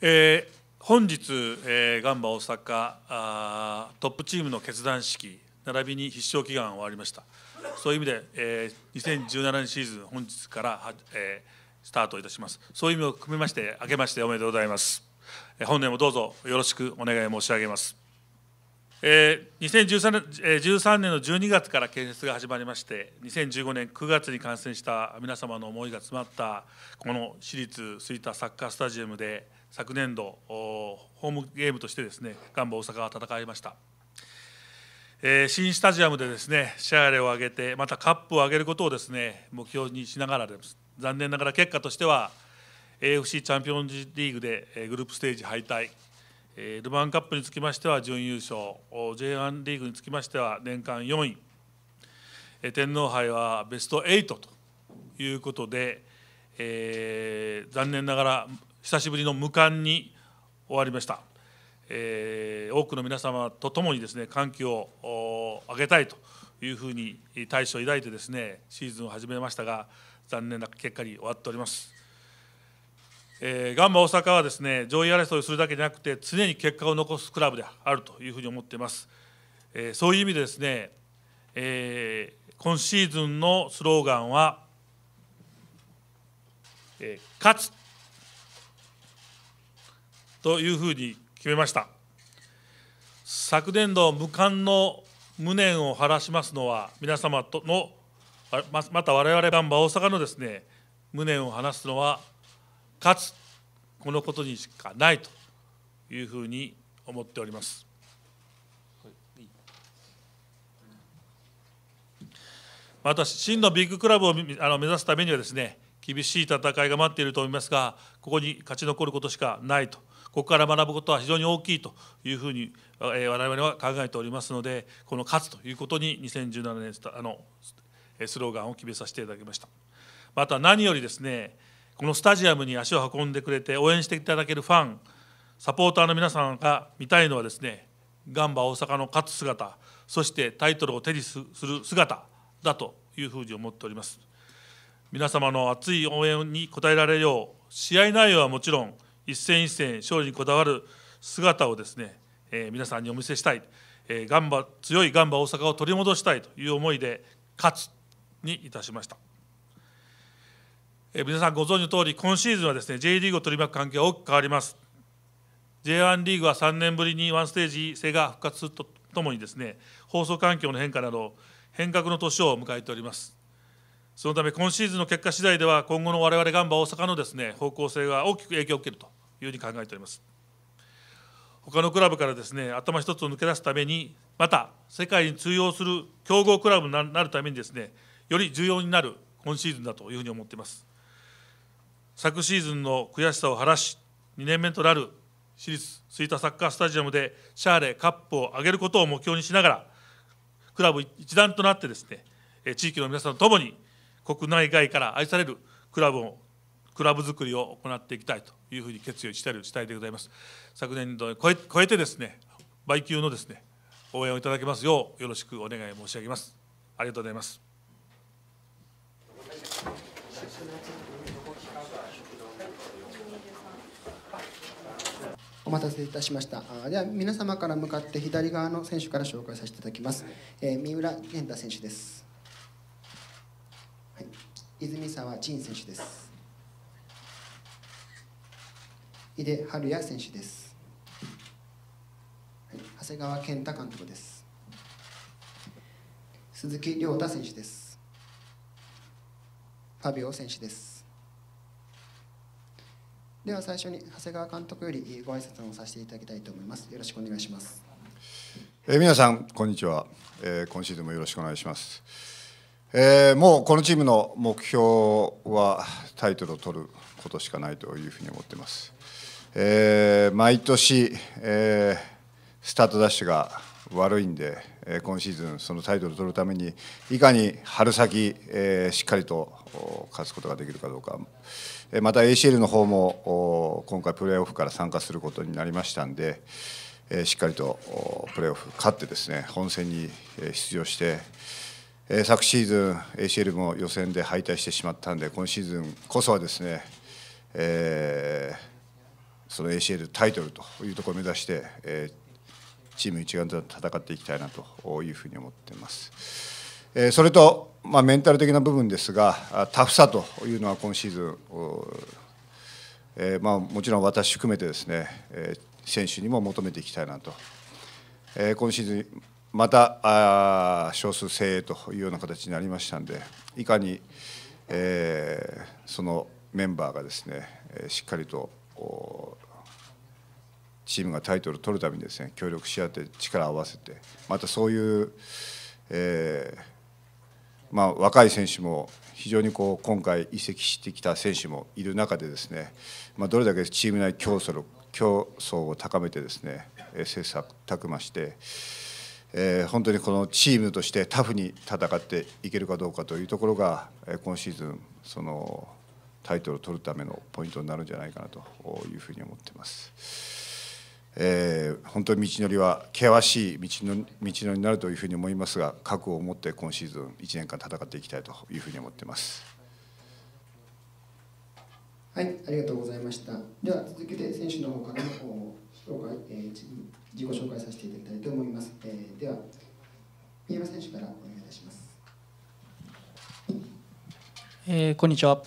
えー、本日、えー、ガンバ大阪あトップチームの結団式並びに必勝祈願終わりましたそういう意味で、えー、2017年シーズン本日からは、えー、スタートいたしますそういう意味を含めまして明けましておめでとうございます、えー、本年もどうぞよろしくお願い申し上げますえー、2013年の12月から建設が始まりまして2015年9月に完成した皆様の思いが詰まったこの私立吹田サッカースタジアムで昨年度ホームゲームとしてですねガンバ大阪は戦いました、えー、新スタジアムでですねシャーレを上げてまたカップを上げることをですね目標にしながらです残念ながら結果としては AFC チャンピオンズリーグでグループステージ敗退ルヴァンカップにつきましては準優勝 J1 リーグにつきましては年間4位天皇杯はベスト8ということで、えー、残念ながら久しぶりの無冠に終わりました、えー、多くの皆様とともにですね歓喜を上げたいというふうに対処を抱いてですねシーズンを始めましたが残念な結果に終わっております、えー、ガンバ大阪はですね上位争いをするだけじゃなくて常に結果を残すクラブであるというふうに思っています、えー、そういう意味でですね、えー、今シーズンのスローガンは、えー、勝つというふうに決めました昨年度無冠の無念を晴らしますのは皆様とのまた我々ガンバ大阪のですね無念を晴らすのは勝つこのことにしかないというふうに思っております。また真のビッグクラブをあの目指すためにはですね厳しい戦いが待っていると思いますがここに勝ち残ることしかないとここから学ぶことは非常に大きいというふうに我々は考えておりますのでこの「勝つ」ということに2017年あのスローガンを決めさせていただきましたまた何よりですねこのスタジアムに足を運んでくれて応援していただけるファンサポーターの皆さんが見たいのはですねガンバ大阪の勝つ姿そしてタイトルを手にする姿だというふうに思っております皆様の熱い応援に応えられるよう試合内容はもちろん一戦一戦勝利にこだわる姿をですね、えー、皆さんにお見せしたい、えー、ガンバ強いガンバ大阪を取り戻したいという思いで勝つにいたしました、えー、皆さんご存知の通り今シーズンはですね J リーグを取り巻く環境が大きく変わります J1 リーグは3年ぶりにワンステージ制が復活するとともにですね放送環境の変化など変革の年を迎えておりますそのため今シーズンの結果次第では今後の我々ガンバ大阪のですね方向性が大きく影響を受けるというふうに考えております他のクラブからですね頭一つを抜け出すためにまた世界に通用する強豪クラブになるためにですねより重要になる今シーズンだというふうに思っています昨シーズンの悔しさを晴らし2年目となる私立吹田サッカースタジアムでシャーレカップを上げることを目標にしながらクラブ一団となってですね地域の皆さんと共に国内外から愛されるクラブをクラブ作りを行っていきたいというふうに決意したりしたいでございます。昨年度を超え超えてですね、売給のですね、応援をいただけますようよろしくお願い申し上げます。ありがとうございます。お待たせいたしました。では皆様から向かって左側の選手から紹介させていただきます。えー、三浦健太選手です。はい、泉沢仁選手です。井出春也選手です、はい、長谷川健太監督です鈴木亮太選手ですファビオ選手ですでは最初に長谷川監督よりご挨拶をさせていただきたいと思いますよろしくお願いしますえー、皆さんこんにちは、えー、今シーズンもよろしくお願いしますえー、もうこのチームの目標はタイトルを取ることしかないというふうに思っています。えー、毎年、えー、スタートダッシュが悪いんで、えー、今シーズンそのタイトルを取るためにいかに春先、えー、しっかりと勝つことができるかどうか、えー、また ACL の方も今回プレーオフから参加することになりましたんで、えー、しっかりとプレーオフ勝ってですね本戦に出場して。え昨シーズン ACL も予選で敗退してしまったんで今シーズンこそはですね、えー、その ACL タイトルというところを目指して、えー、チーム一丸と戦っていきたいなというふうに思っています。えー、それと、まあ、メンタル的な部分ですがタフさというのは今シーズン、えーまあ、もちろん私含めてですね、えー、選手にも求めていきたいなと、えー、今シーズンまたあ少数精鋭というような形になりましたのでいかに、えー、そのメンバーがですねしっかりとこうチームがタイトルを取るためにですね協力し合って力を合わせてまたそういう、えーまあ、若い選手も非常にこう今回移籍してきた選手もいる中でですね、まあ、どれだけチーム内競争競争を高めてですね切磋琢磨して、えー、本当にこのチームとしてタフに戦っていけるかどうかというところが今シーズンそのタイトルを取るためのポイントになるんじゃないかなというふうに思っています。えー、本当に道のりは険しい道の道のりになるというふうに思いますが覚悟を持って今シーズン1年間戦っていきたいというふうに思っています。はい、ありがとうございました。では続けて選手の方からの紹介、えー、自己紹介させていただきたいと思います。えー、では三山選手からお願いいたします。えー、こんにちは。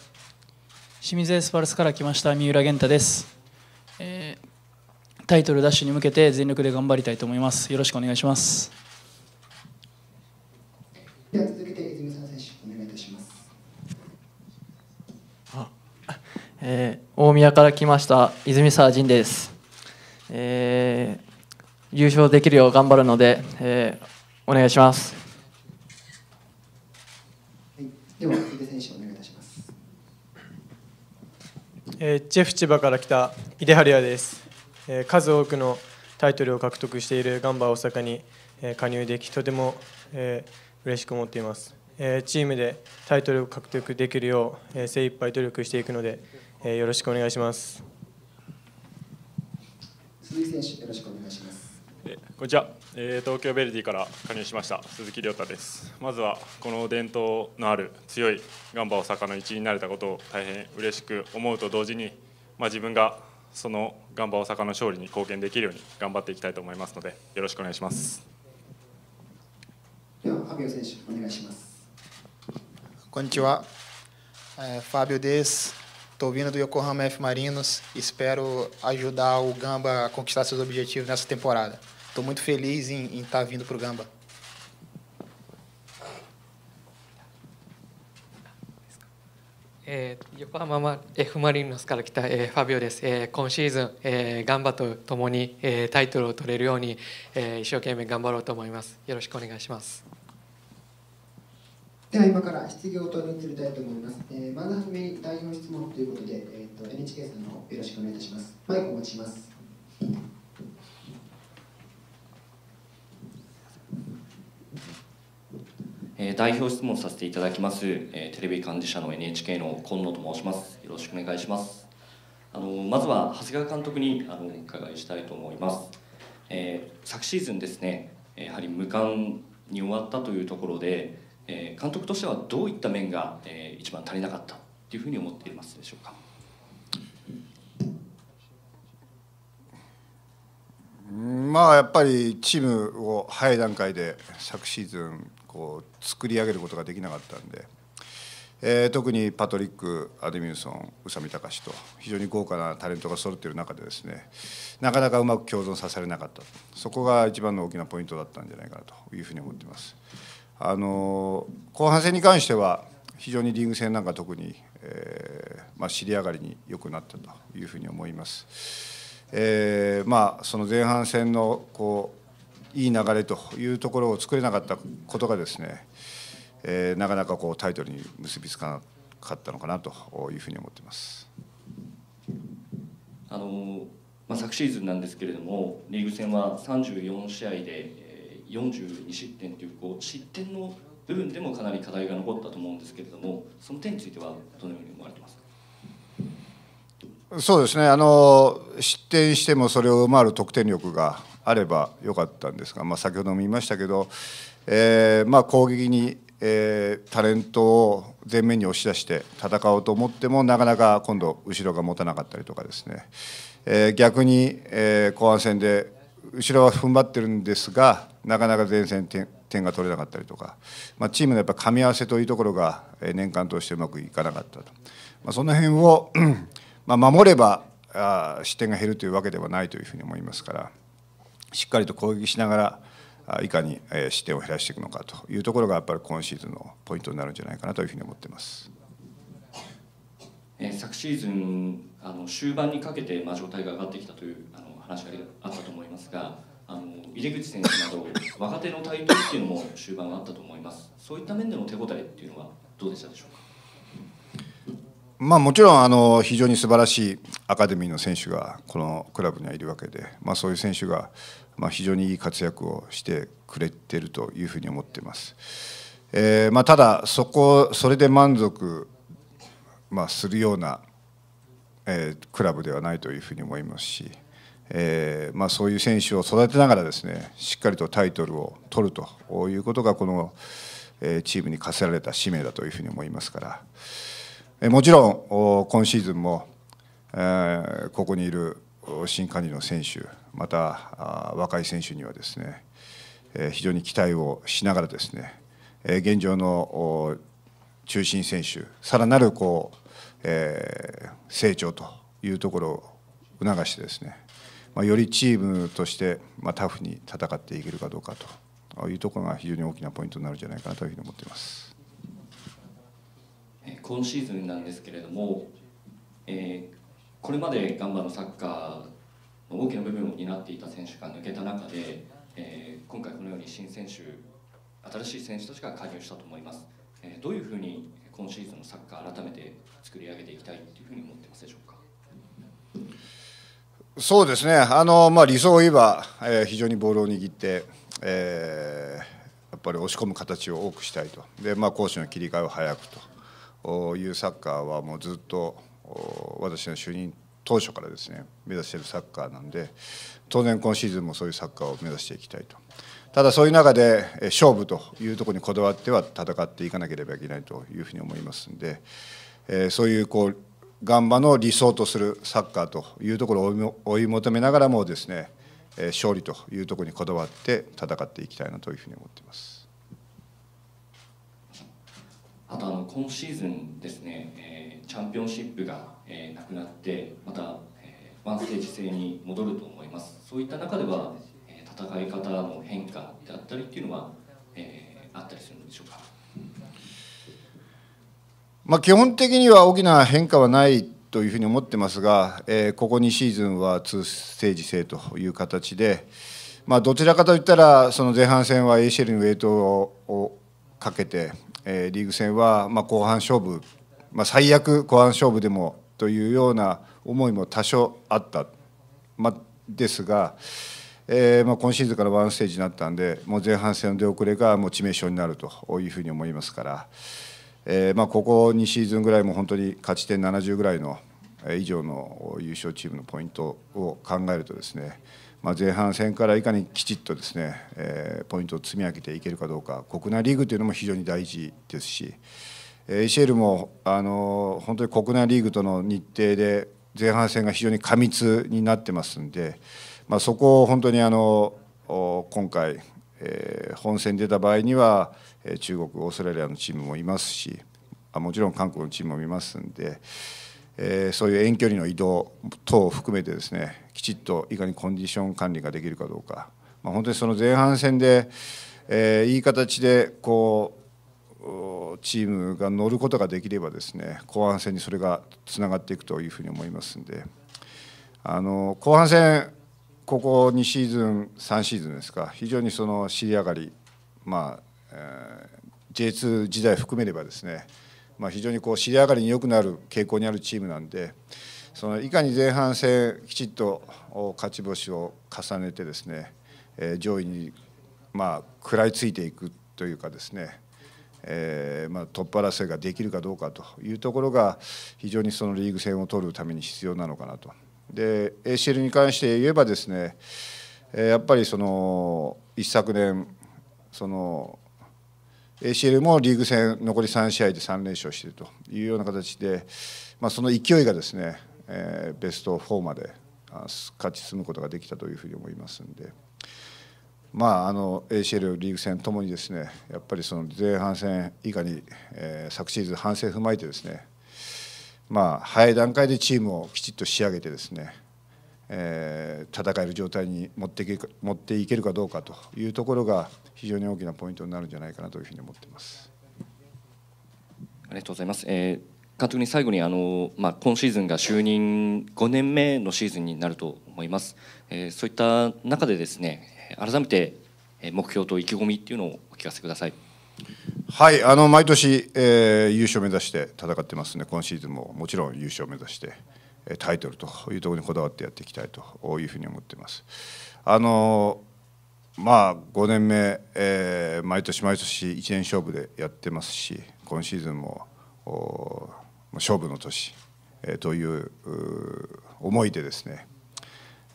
清水エスパルスから来ました三浦玄太です、えー、タイトルダッシュに向けて全力で頑張りたいと思いますよろしくお願いしますでは続けて泉澤選手お願いいたしますあ、えー、大宮から来ました泉沢仁です、えー、優勝できるよう頑張るので、えー、お願いします、はい、ではえジェフ千葉から来た井出春也です、え数多くのタイトルを獲得しているガンバ大阪に、え加入できとても、え嬉しく思っています、えチームでタイトルを獲得できるよう、え精一杯努力していくので、えよろしくお願いします鈴木選手よろしくお願いしますこんにちは、えー、東京ヴェルディから加入しました鈴木亮太ですまずはこの伝統のある強いガンバ大阪の一員になれたことを大変嬉しく思うと同時に、まあ、自分がそのガンバ大阪の勝利に貢献できるように頑張っていきたいと思いますのでよろしくお願いしますではファビオ選手お願いしますこんにちは、えー、ファビオです Estou vindo do Yokohama F Marinos espero ajudar o Gamba a conquistar seus objetivos nessa temporada. Estou muito feliz em estar tá vindo para é, é, é, o Gamba. Yokohama F・ マリノスから来た、えー、ファビオです、えー、今シーズン、えー、ガンバとともに、えー、タイトルを取れるように、えー、一生懸命頑張ろうと思いますよろしくお願いしますでは今から質疑応答に移りたいと思います。えー、まずはじめに代表質問ということで、えーと、と NHK さんのよろしくお願いいたします。マイクお持ちします。えー、代表質問させていただきます、えー、テレビ管理社の NHK の近野と申します。よろしくお願いします。あのまずは長谷川監督にあの伺いしたいと思います。えー、昨シーズンですね、やはり無冠に終わったというところで。えー、監督としてはどういった面が、えー、一番足りなかったというふうに思っていますでしょうか。まあやっぱりチームを早い段階で昨シーズンこう作り上げることができなかったんで、えー、特にパトリック・アデミューソン宇佐美隆と非常に豪華なタレントが揃っている中でですねなかなかうまく共存させられなかったそこが一番の大きなポイントだったんじゃないかなというふうに思っています。あの後半戦に関しては非常にリーグ戦なんか特に、えー、まあ、尻上がりに良くなったというふうに思います。えー、まあ、その前半戦のこういい流れというところを作れなかったことがですね、えー、なかなかこうタイトルに結びつかなかったのかなというふうに思ってます。あのまあ、昨シーズンなんですけれどもリーグ戦は34試合で42失点というこう失点の部分でもかなり課題が残ったと思うんですけれどもその点についてはどのように思われてますかそうですねあの失点してもそれを上回る得点力があればよかったんですが、まあ、先ほども言いましたけど、えー、まあ、攻撃に、えー、タレントを前面に押し出して戦おうと思ってもなかなか今度後ろが持たなかったりとかですね、えー、逆に、え後半戦で後ろは踏ん張ってるんですが、なかなか前線点点が取れなかったりとか、まあ、チームのやっぱ噛み合わせというところが年間通してうまくいかなかったと、まあ、その辺を まあ守ればあ失点が減るというわけではないというふうに思いますからしっかりと攻撃しながらいかに失点を減らしていくのかというところがやっぱり今シーズンのポイントになるんじゃないかなというふうに思ってます。昨シーズンあの終盤にかけて、まあ、状態が上がってきたというあの話があったと思いますがあの入口選手など若手の台頭っていうのも終盤あったと思いますそういった面での手応えっていうのはどうでしたでしょうかまあ、もちろんあの非常に素晴らしいアカデミーの選手がこのクラブにはいるわけで、まあ、そういう選手がま非常にいい活躍をしてくれてるというふうに思っています。えー、まただそこそれで満足、まするような、えクラブではないというふうに思いますし。えー、まあ、そういう選手を育てながらですねしっかりとタイトルを取るということがこの、えチームに課せられた使命だというふうに思いますから、えもちろん今シーズンも、えここにいる新加入の選手また若い選手にはですね、え非常に期待をしながらですね、え現状の中心選手さらなるこう、え成長というところを促してですねまあ、よりチームとして、まあ、タフに戦っていけるかどうかというところが非常に大きなポイントになるんじゃないかなというふうに思っています今シーズンなんですけれども、えー、これまでガンバのサッカーの大きな部分を担っていた選手が抜けた中で、えー、今回このように新選手新しい選手たちが加入したと思います、えー、どういうふうに今シーズンのサッカー改めて作り上げていきたいというふうに思ってますでしょうか。そうですね、あのまあ、理想を言えば、えー、非常にボールを握って、えー、やっぱり押し込む形を多くしたいと、でまあ、攻守の切り替えを早くというサッカーはもうずっと私の就任当初からですね目指しているサッカーなんで、当然、今シーズンもそういうサッカーを目指していきたいと。ただそういう中で勝負というところにこだわっては戦っていかなければいけないというふうに思いますので、えー、そういうこうガンバの理想とするサッカーというところを追い求めながらもですね勝利というところにこだわって戦っていきたいなというふうに思っていますあとあの今シーズンですね、えチャンピオンシップが、えなくなってまた、えワンステージ制に戻ると思いますそういった中では、え戦い方の変化であったりっていうのは、えあったりするんでしょうかまあ、基本的には大きな変化はないというふうに思ってますが、えー、ここ2シーズンは2ステージ制という形で、まあ、どちらかといったらその前半戦は ACL にウェイトをかけて、えー、リーグ戦はまあ後半勝負、まあ、最悪後半勝負でもというような思いも多少あった、まあ、ですが、えーまあ、今シーズンからワンステージになったんでもう前半戦の出遅れがもう致命傷になるというふうに思いますから。えー、まあ、ここ2シーズンぐらいも本当に勝ち点70ぐらいの以上の優勝チームのポイントを考えるとですね、まあ、前半戦からいかにきちっとですね、えー、ポイントを積み上げていけるかどうか国内リーグというのも非常に大事ですし、a c イシェルもあの本当に国内リーグとの日程で前半戦が非常に過密になってますんで、まあ、そこを本当にあの今回、えー、本戦に出た場合には、中国オーストラリアのチームもいますしもちろん韓国のチームもいますんで、えそういう遠距離の移動等を含めてですねきちっといかにコンディション管理ができるかどうか、まあ、本当にその前半戦で、えー、いい形でこうチームが乗ることができればですね後半戦にそれがつながっていくというふうに思いますんであの後半戦ここ2シーズン3シーズンですか非常にその尻上がりまあ J2 時代含めればですね、まあ、非常にこう尻上がりに良くなる傾向にあるチームなんでそのいかに前半戦きちっと勝ち星を重ねてですね、え上位にまあ食らいついていくというかですね、えー、まあトッ争いができるかどうかというところが非常にそのリーグ戦を取るために必要なのかなと。で ACL に関して言えばですねやっぱりその一昨年その a CL もリーグ戦残り3試合で3連勝しているというような形で、まあ、その勢いがですね、えー、ベスト4まで勝ち進むことができたというふうに思いますので、まあ、あの ACL リーグ戦ともにですねやっぱりその前半戦以下に、えー、昨シーズン反省踏まえてですね、まあ、早い段階でチームをきちっと仕上げてですねえー、戦える状態に持っていけ持っていけるかどうかというところが非常に大きなポイントになるんじゃないかなというふうに思っています。ありがとうございます。えー監督に最後にあの、まあ、今シーズンが就任5年目のシーズンになると思います、えー、そういった中でですね改めて目標と意気込みっていうのをお聞かせくださいはいあの毎年、えー、優勝目指して戦ってますね今シーズンももちろん優勝目指して、タイトルというところにこだわってやっていきたいというふうに思っています。あのまあ、5年目、えー、毎年毎年1年勝負でやってますし今シーズンも勝負の年、えー、という思いでですね、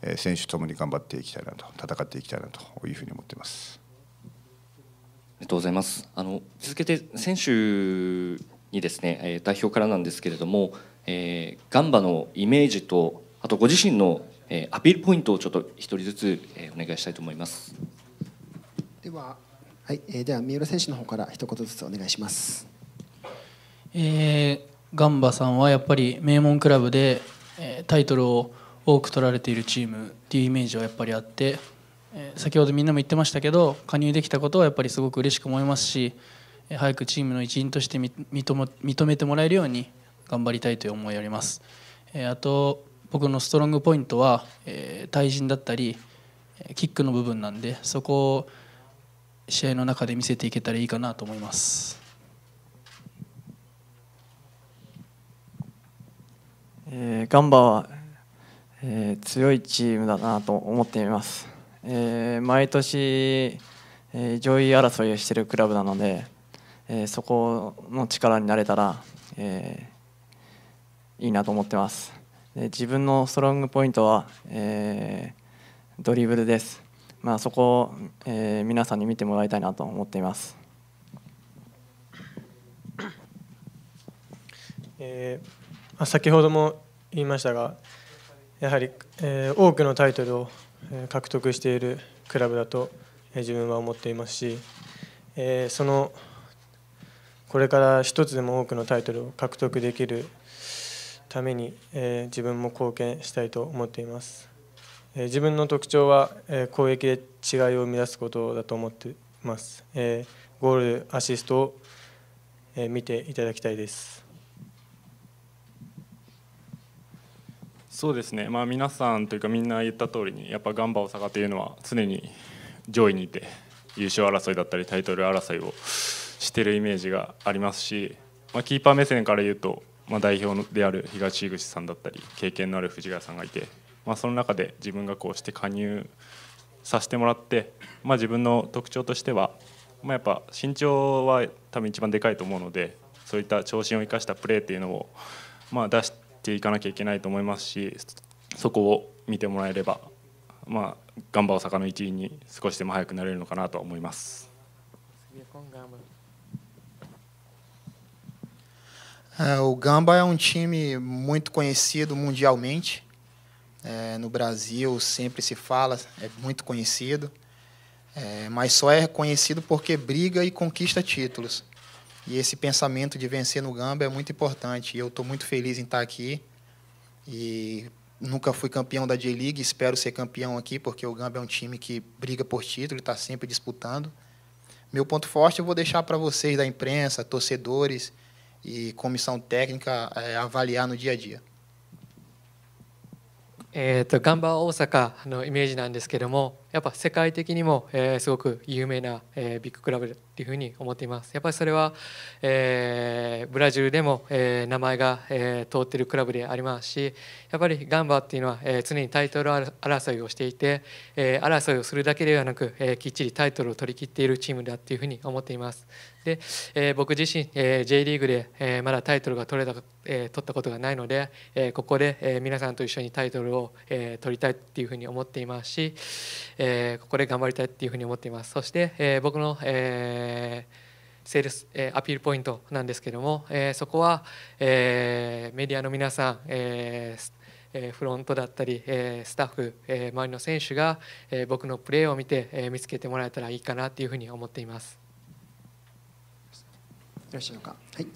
えー、選手ともに頑張っていきたいなと戦っていきたいなというふうに思っています。ありがとうございますあの続けて選手にですね代表からなんですけれどもえー、ガンバのイメージとあとご自身の、えー、アピールポイントをちょっと一人ずつ、えー、お願いしたいと思いますでは、はいえー、では三浦選手の方から一言ずつお願いします、えー、ガンバさんはやっぱり名門クラブで、えー、タイトルを多く取られているチームっていうイメージはやっぱりあって、えー、先ほどみんなも言ってましたけど加入できたことはやっぱりすごく嬉しく思いますし早くチームの一員として認めてもらえるように頑張りたいという思いあります、えー、あと僕のストロングポイントは、えー、対人だったりキックの部分なんでそこを試合の中で見せていけたらいいかなと思います。えー、ガンバは、えー、強いチームだなと思っています。えー、毎年、えー、上位争いをしているクラブなので、えー、そこの力になれたら、えー、いいなと思ってます。で自分のストロングポイントは、えー、ドリブルです。まあ、そこを、えー、皆さんに見てもらいたいなと思っています。えー、先ほども言いましたがやはり、えー、多くのタイトルを獲得しているクラブだと、えー、自分は思っていますし、えー、そのこれから一つでも多くのタイトルを獲得できるために、えー、自分も貢献したいと思っています、えー、自分の特徴は、えー、攻撃で違いを生み出すことだと思っています、えー、ゴールアシストを、えー、見ていただきたいですそうですね、まあ、皆さんというかみんな言った通りにやっぱガンバ大阪というのは常に上位にいて優勝争いだったりタイトル争いをしてるイメージがありますし、まあ、キーパー目線から言うとまあ、代表である東口さんだったり経験のある藤ヶ谷さんがいて、まあ、その中で自分がこうして加入させてもらって、まあ、自分の特徴としては、まあ、やっぱ身長は多分一番でかいと思うのでそういった長身を生かしたプレーっていうのを、まあ、出していかなきゃいけないと思いますしそこを見てもらえれば、まあ、ガンバ大阪の一員に少しでも早くなれるのかなと思います。É, o Gamba é um time muito conhecido mundialmente. É, no Brasil sempre se fala, é muito conhecido. É, mas só é reconhecido porque briga e conquista títulos. E esse pensamento de vencer no Gamba é muito importante. E eu estou muito feliz em estar tá aqui. E nunca fui campeão da J-League, espero ser campeão aqui, porque o Gamba é um time que briga por título e está sempre disputando. Meu ponto forte eu vou deixar para vocês da imprensa, torcedores e comissão técnica é, avaliar no dia a dia. É, Gamba えーと、ガンバ大阪のイメージなんですけども、やっぱ世界的にも、えすごく有名な、えビッグクラブっていうふうに思っていますやっぱりそれは、えブラジルでも、え名前が、え通ってるクラブでありますしやっぱりガンバっていうのは、え常にタイトル争いをしていて、え争いをするだけではなく、えきっちりタイトルを取り切っているチームだっていうふうに思っていますで、え僕自身、え J リーグで、えまだタイトルが取れた、え取ったことがないので、えここで、え皆さんと一緒にタイトルを、え取りたいっていうふうに思っていますし、えー、ここで頑張りたいっていうふうに思っていますそして、えー、僕の、えー、セールス、えアピールポイントなんですけれども、えそこは、えメディアの皆さん、えフロントだったりえスタッフえ周りの選手がえ僕のプレーを見てえ見つけてもらえたらいいかなというふうに思っています。よろしいのか、はい、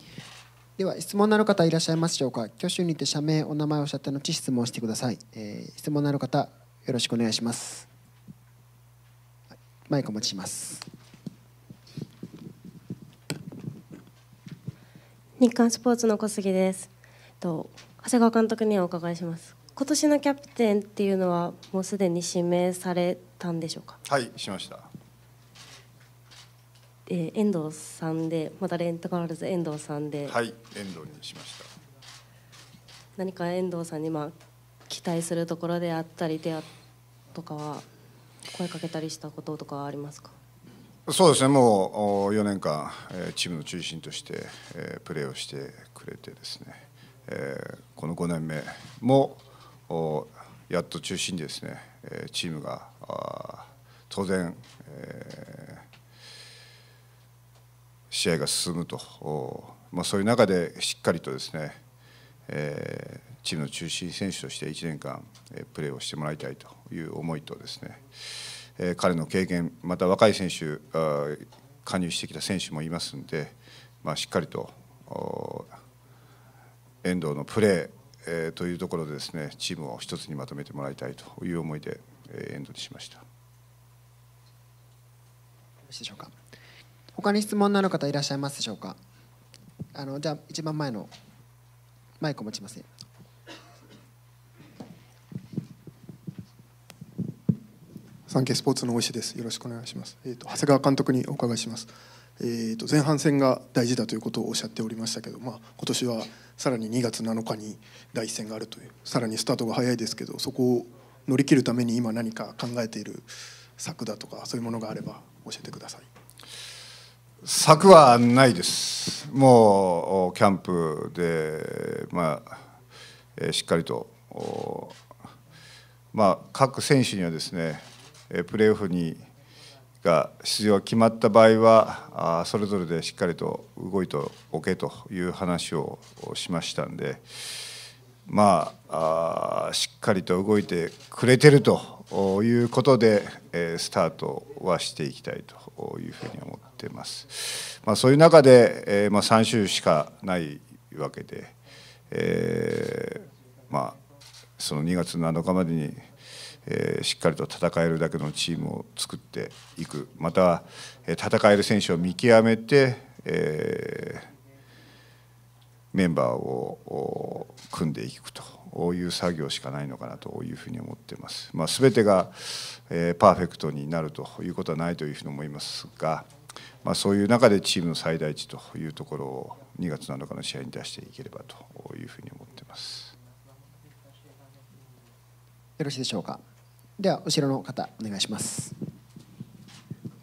では質問のある方いらっしゃいますでしょうか挙手にて社名お名前をおっしゃった後質問してください、えー、質問のある方よろしくお願いしますマイクお持ちします。日刊スポーツの小杉です。と長谷川監督にはお伺いします。今年のキャプテンっていうのはもうすでに指名されたんでしょうか。はい、しました。えー、遠藤さんでまたレントカールズ遠藤さんで。はい、遠藤にしました。何か遠藤さんにまあ期待するところであったりであとかは声かけたりしたこととかありますかそうですねもう4年間チームの中心としてプレーをしてくれてですねこの5年目もやっと中心にですねチームが当然試合が進むと、まあ、そういう中でしっかりとですねチームの中心選手として1年間プレーをしてもらいたいという思いとですね、え彼の経験また若い選手あ加入してきた選手もいますんで、まあ、しっかりと遠藤のプレー、えー、というところでですねチームを一つにまとめてもらいたいという思いで、えー、遠藤にしました。よろしいでしょうか。他に質問のある方いらっしゃいますでしょうか。あのじゃあ一番前のマイクを持ちますね。産経スポーツの大石です。よろしくお願いします。えっ、ー、と長谷川監督にお伺いします。えっ、ー、と前半戦が大事だということをおっしゃっておりましたけど、まあ今年はさらに2月7日に第一戦があるという、さらにスタートが早いですけど、そこを乗り切るために今何か考えている策だとかそういうものがあれば教えてください。策はないです。もうキャンプでまあ、えー、しっかりと。まあ、各選手にはですねプレーオフにが出場が決まった場合はそれぞれでしっかりと動いておけという話をしましたんでまあしっかりと動いてくれてるということでスタートはしていきたいというふうに思ってます。まあ、そういう中で、まあ、3週しかないわけで、えー、まあ、その2月7日までにえー、しっかりと戦えるだけのチームを作っていくまた戦える選手を見極めて、えー、メンバーを組んでいくという作業しかないのかなというふうに思っています、まあ、べてが、えー、パーフェクトになるということはないというふうに思いますが、まあ、そういう中でチームの最大値というところを2月7日の試合に出していければというふうに思っています。よろしいでしょうか。では後ろの方お願いします。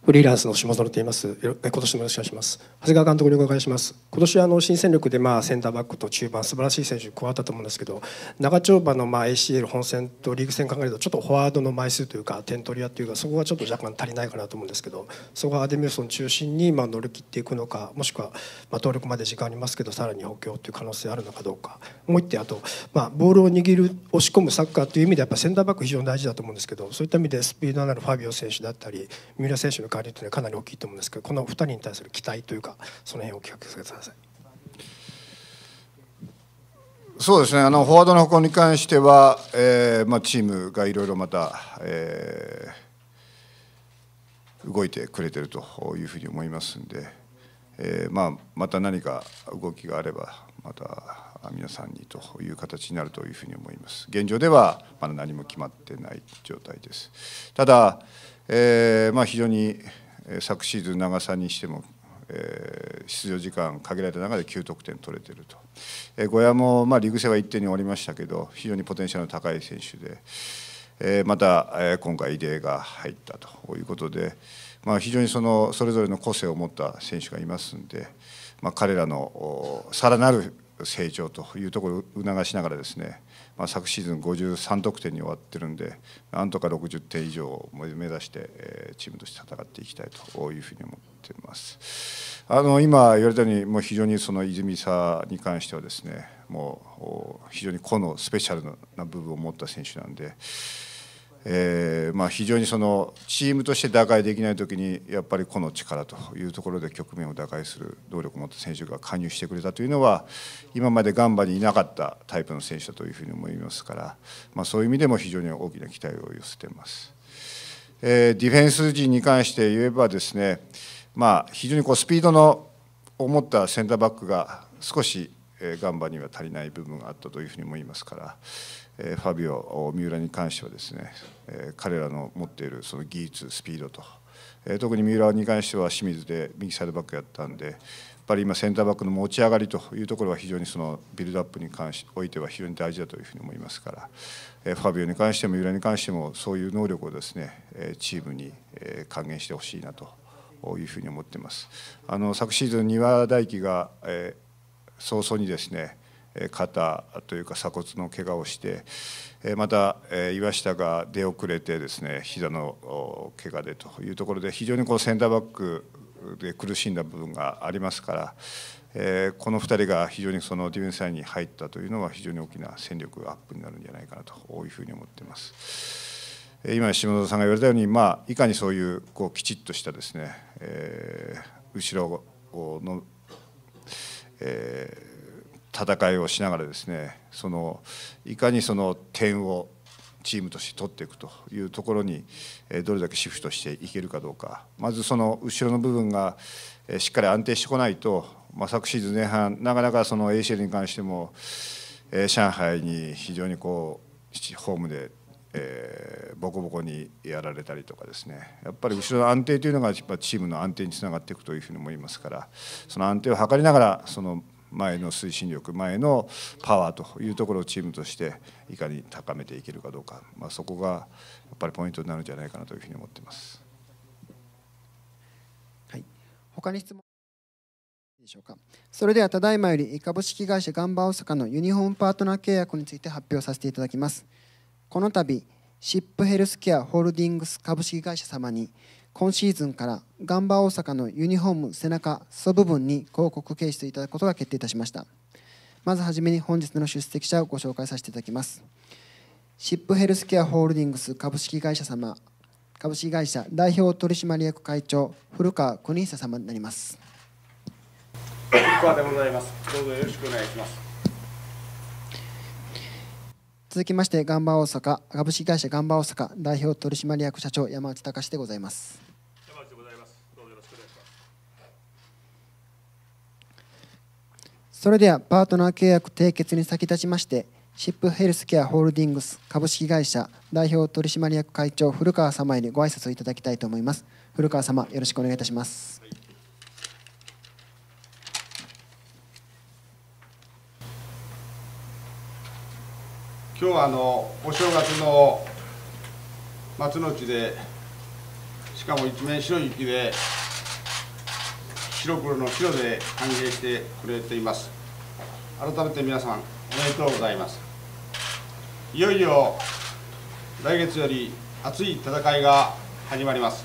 フリーランスの下園と言います。今年もよろしくお願いします。長谷川監督にお伺いします。今年あの新戦力でまあセンターバックと中盤素晴らしい選手加わったと思うんですけど、長丁場のまあ ACL 本戦とリーグ戦考えるとちょっとフォワードの枚数というか点取り屋というかそこはちょっと若干足りないかなと思うんですけど、そこはアデミウソン中心にまあ乗り切っていくのか、もしくはまあ登録まで時間ありますけどさらに補強という可能性あるのかどうか。もう一点あとまあボールを握る押し込むサッカーという意味でやっぱセンターバック非常に大事だと思うんですけど、そういった意味でスピードのあるファビオ選手だったり三浦選手の関わりというのはかなり大きいと思うんですけどこのお二人に対する期待というかその辺をお聞かせください。そうですねあのフォワードの方向に関しては、えーまあ、チームがいろいろまた、えー、動いてくれてるというふうに思いますんで、えーまあ、また何か動きがあればまた皆さんにという形になるというふうに思います現状ではまだ何も決まってない状態ですただえーまあ、非常に昨シーズン長さにしても、えー、出場時間限られた中で9得点取れていると、えー、小屋も、まあ、リーグ戦は1点に終わりましたけど非常にポテンシャルの高い選手で、えー、また、えー、今回入江が入ったということで、まあ、非常にそのそれぞれの個性を持った選手がいますんで、まあ、彼らのさらなる成長というところを促しながらですねまあ、昨シーズン53得点に終わってるんでなんとか60点以上を目指して、えチームとして戦っていきたいというふうに思っていますあの今言われたようにもう非常にその泉さに関してはですねもう非常に個のスペシャルな部分を持った選手なんでえーまあ、非常にそのチームとして打開できない時にやっぱり個の力というところで局面を打開する能力を持った選手が加入してくれたというのは今までガンバにいなかったタイプの選手だというふうに思いますから、まあ、そういう意味でも非常に大きな期待を寄せています。えー、ディフェンス陣に関して言えばですね、まあ、非常にこうスピードの思ったセンターバックが少しガンバには足りない部分があったというふうに思いますから、えファビオ三浦に関してはですね、え彼らの持っているその技術スピードと、え特に三浦に関しては清水で右サイドバックやったんでやっぱり今センターバックの持ち上がりというところは非常にそのビルドアップに関しおいては非常に大事だというふうに思いますから、えファビオに関しても三浦に関してもそういう能力をですね、えチームに、え還元してほしいなというふうに思っています。あの昨シーズン丹羽大輝が、え早々にですね肩というか鎖骨の怪我をしてまた岩下が出遅れてですね膝の怪我でというところで非常にこうセンターバックで苦しんだ部分がありますからえこの2人が非常にそのディフェンスラインに入ったというのは非常に大きな戦力アップになるんじゃないかなというふうに思っています。え今下田さんが言われたように、まあ、いかにそういうこうきちっとしたですね、えー、後ろの、え戦いをしながらですねそのいかにその点をチームとして取っていくというところにどれだけシフトしていけるかどうかまずその後ろの部分がしっかり安定してこないと、まあ、昨シーズン前半なかなかその ACL に関しても上海に非常にこうホームでえー、ボコボコにやられたりとかですねやっぱり後ろの安定というのがチームの安定につながっていくというふうに思いますからその安定を図りながらその前の推進力前のパワーというところをチームとしていかに高めていけるかどうか、まあ、そこがやっぱりポイントになるんじゃないかなというふうに思っています。はい、他に質問でしょうかそれではただいまより株式会社ガンバ大阪のユニホームパートナー契約について発表させていただきますこの度シップヘルスケアホールディングス株式会社様に今シーズンからガンバ大阪のユニフォーム背中裾部分に広告掲出いただくことが決定いたしましたまずはじめに本日の出席者をご紹介させていただきますシップヘルスケアホールディングス株式会社様株式会社代表取締役会長古川邦久様になります古川でございますどうぞよろしくお願いします続きましてガンバ大阪株式会社ガンバ大阪代表取締役社長山内隆でございますそれではパートナー契約締結に先立ちましてシップヘルスケアホールディングス株式会社代表取締役会長古川様よりご挨拶をいただきたいと思います古川様よろしくお願いいたします、はい、今日はあのお正月の松の内でしかも一面白い雪で白黒の白で歓迎してくれています改めて皆さんおめでとうございますいよいよ来月より熱い戦いが始まります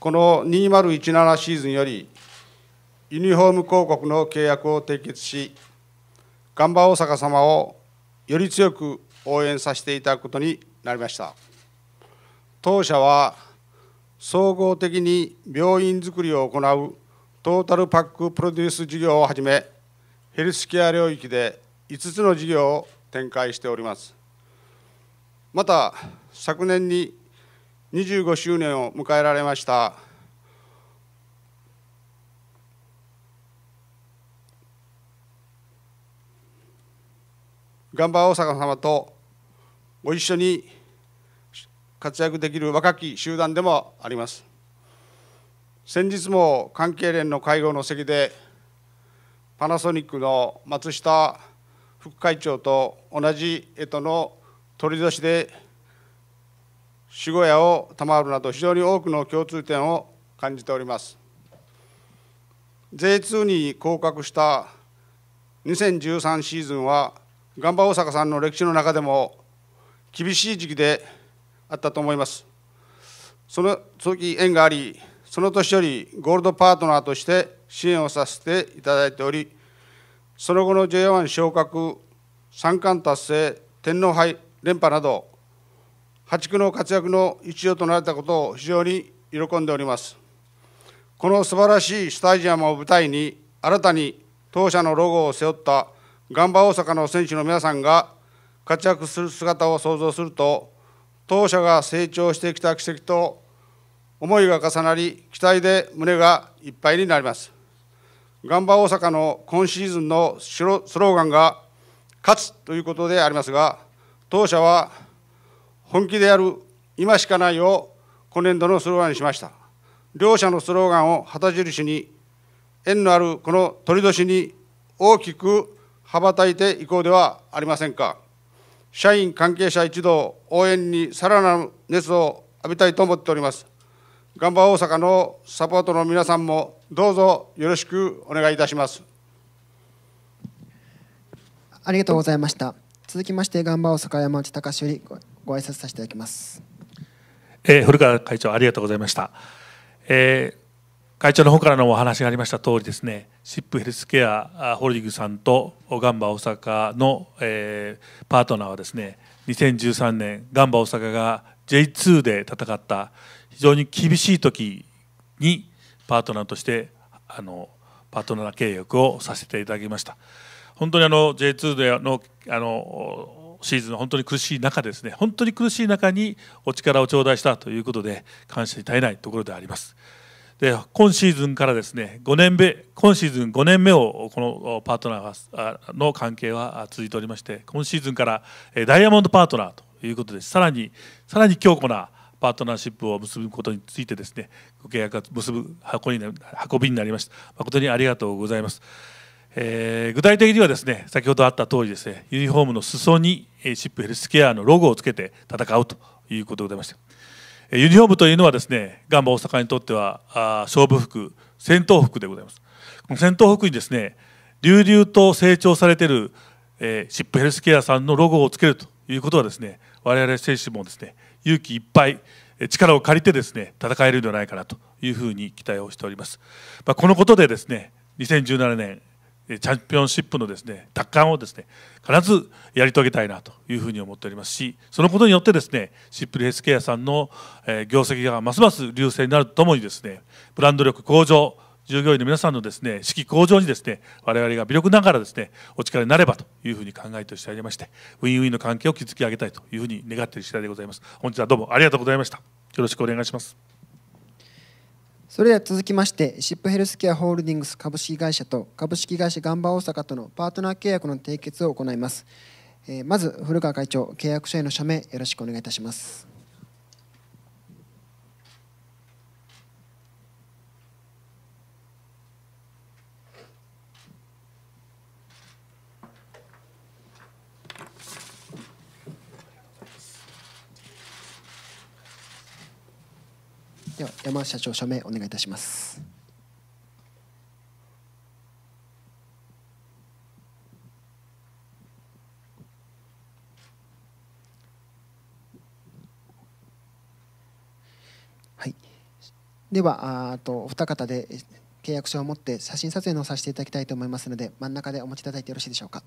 この2017シーズンよりユニフォーム広告の契約を締結しガンバ大阪様をより強く応援させていただくことになりました当社は総合的に病院づくりを行うトータルパックプロデュース事業をはじめヘルスケア領域で5つの事業を展開しておりますまた昨年に25周年を迎えられましたガンバ大阪様とご一緒に活躍できる若き集団でもあります先日も関係連の会合の席でパナソニックの松下副会長と同じ干支の鳥年で守護屋を賜るなど非常に多くの共通点を感じております J2 に降格した2013シーズンはガンバ大阪さんの歴史の中でも厳しい時期であったと思いますその時縁がありその年よりゴールドパートナーとして支援をさせていただいておりその後の J1 昇格三冠達成天皇杯連覇など破竹の活躍の一助となれたことを非常に喜んでおりますこの素晴らしいスタジアムを舞台に新たに当社のロゴを背負ったガンバ大阪の選手の皆さんが活躍する姿を想像すると当社が成長してきた奇跡と思いが重なり期待で胸がいっぱいになりますガンバ大阪の今シーズンのスローガンが「勝つ」ということでありますが当社は本気でやる「今しかない」を今年度のスローガンにしました両者のスローガンを旗印に縁のあるこの鳥年に大きく羽ばたいていこうではありませんか。社員、関係者一同、応援にさらなる熱を浴びたいと思っております。ガンバ大阪のサポートの皆さんも、どうぞよろしくお願いいたします。ありがとうございました。続きまして、ガンバ大阪山内隆よりご挨拶させていただきます。えー、古川会長、ありがとうございました。えー会長の方からのお話がありました通りですね、シップヘルスケアホールディングさんとガンバ大阪の、えー、パートナーはですね、2013年ガンバ大阪が J2 で戦った非常に厳しい時にパートナーとしてあのパートナー契約をさせていただきました。本当にあの J2 でのあのシーズン本当に苦しい中ですね、本当に苦しい中にお力を頂戴したということで感謝に絶えないところであります。で今シーズンからですね5年目今シーズン5年目をこのパートナーの関係は続いておりまして今シーズンからダイヤモンドパートナーということでさらにさらに強固なパートナーシップを結ぶことについてですねご契約が結ぶ箱に運びになりました誠にありがとうございます、えー、具体的にはですね先ほどあった通りですねユニフォームの裾にシップヘルスケアのロゴをつけて戦うということでございましたユニフォームというのはですね、ガンバ大阪にとっては勝負服、戦闘服でございます。この戦闘服にですね、隆々と成長されている、えー、シップヘルスケアさんのロゴをつけるということはですね、我々選手もですね、勇気いっぱい、力を借りてですね、戦えるんではないかなというふうに期待をしております。まあ、このことでですね、2017年チャンピオンシップのですね奪還をですね必ずやり遂げたいなというふうに思っておりますしそのことによってですねシップルヘスケアさんの業績がますます隆盛になるとともにですねブランド力向上従業員の皆さんのですね士気向上にですね我々が微力ながらですねお力になればというふうに考えておりましてウィンウィンの関係を築き上げたいというふうに願っている次第でございます本日はどうもありがとうございましたよろしくお願いしますそれでは続きましてシップヘルスケアホールディングス株式会社と株式会社ガンバ大阪とのパートナー契約の締結を行いますまず古川会長契約書への署名よろしくお願いいたしますでは山社長署名お願いいたします。はい、ではあとお二方で契約書を持って写真撮影のさせていただきたいと思いますので真ん中でお持ちいただいてよろしいでしょうか。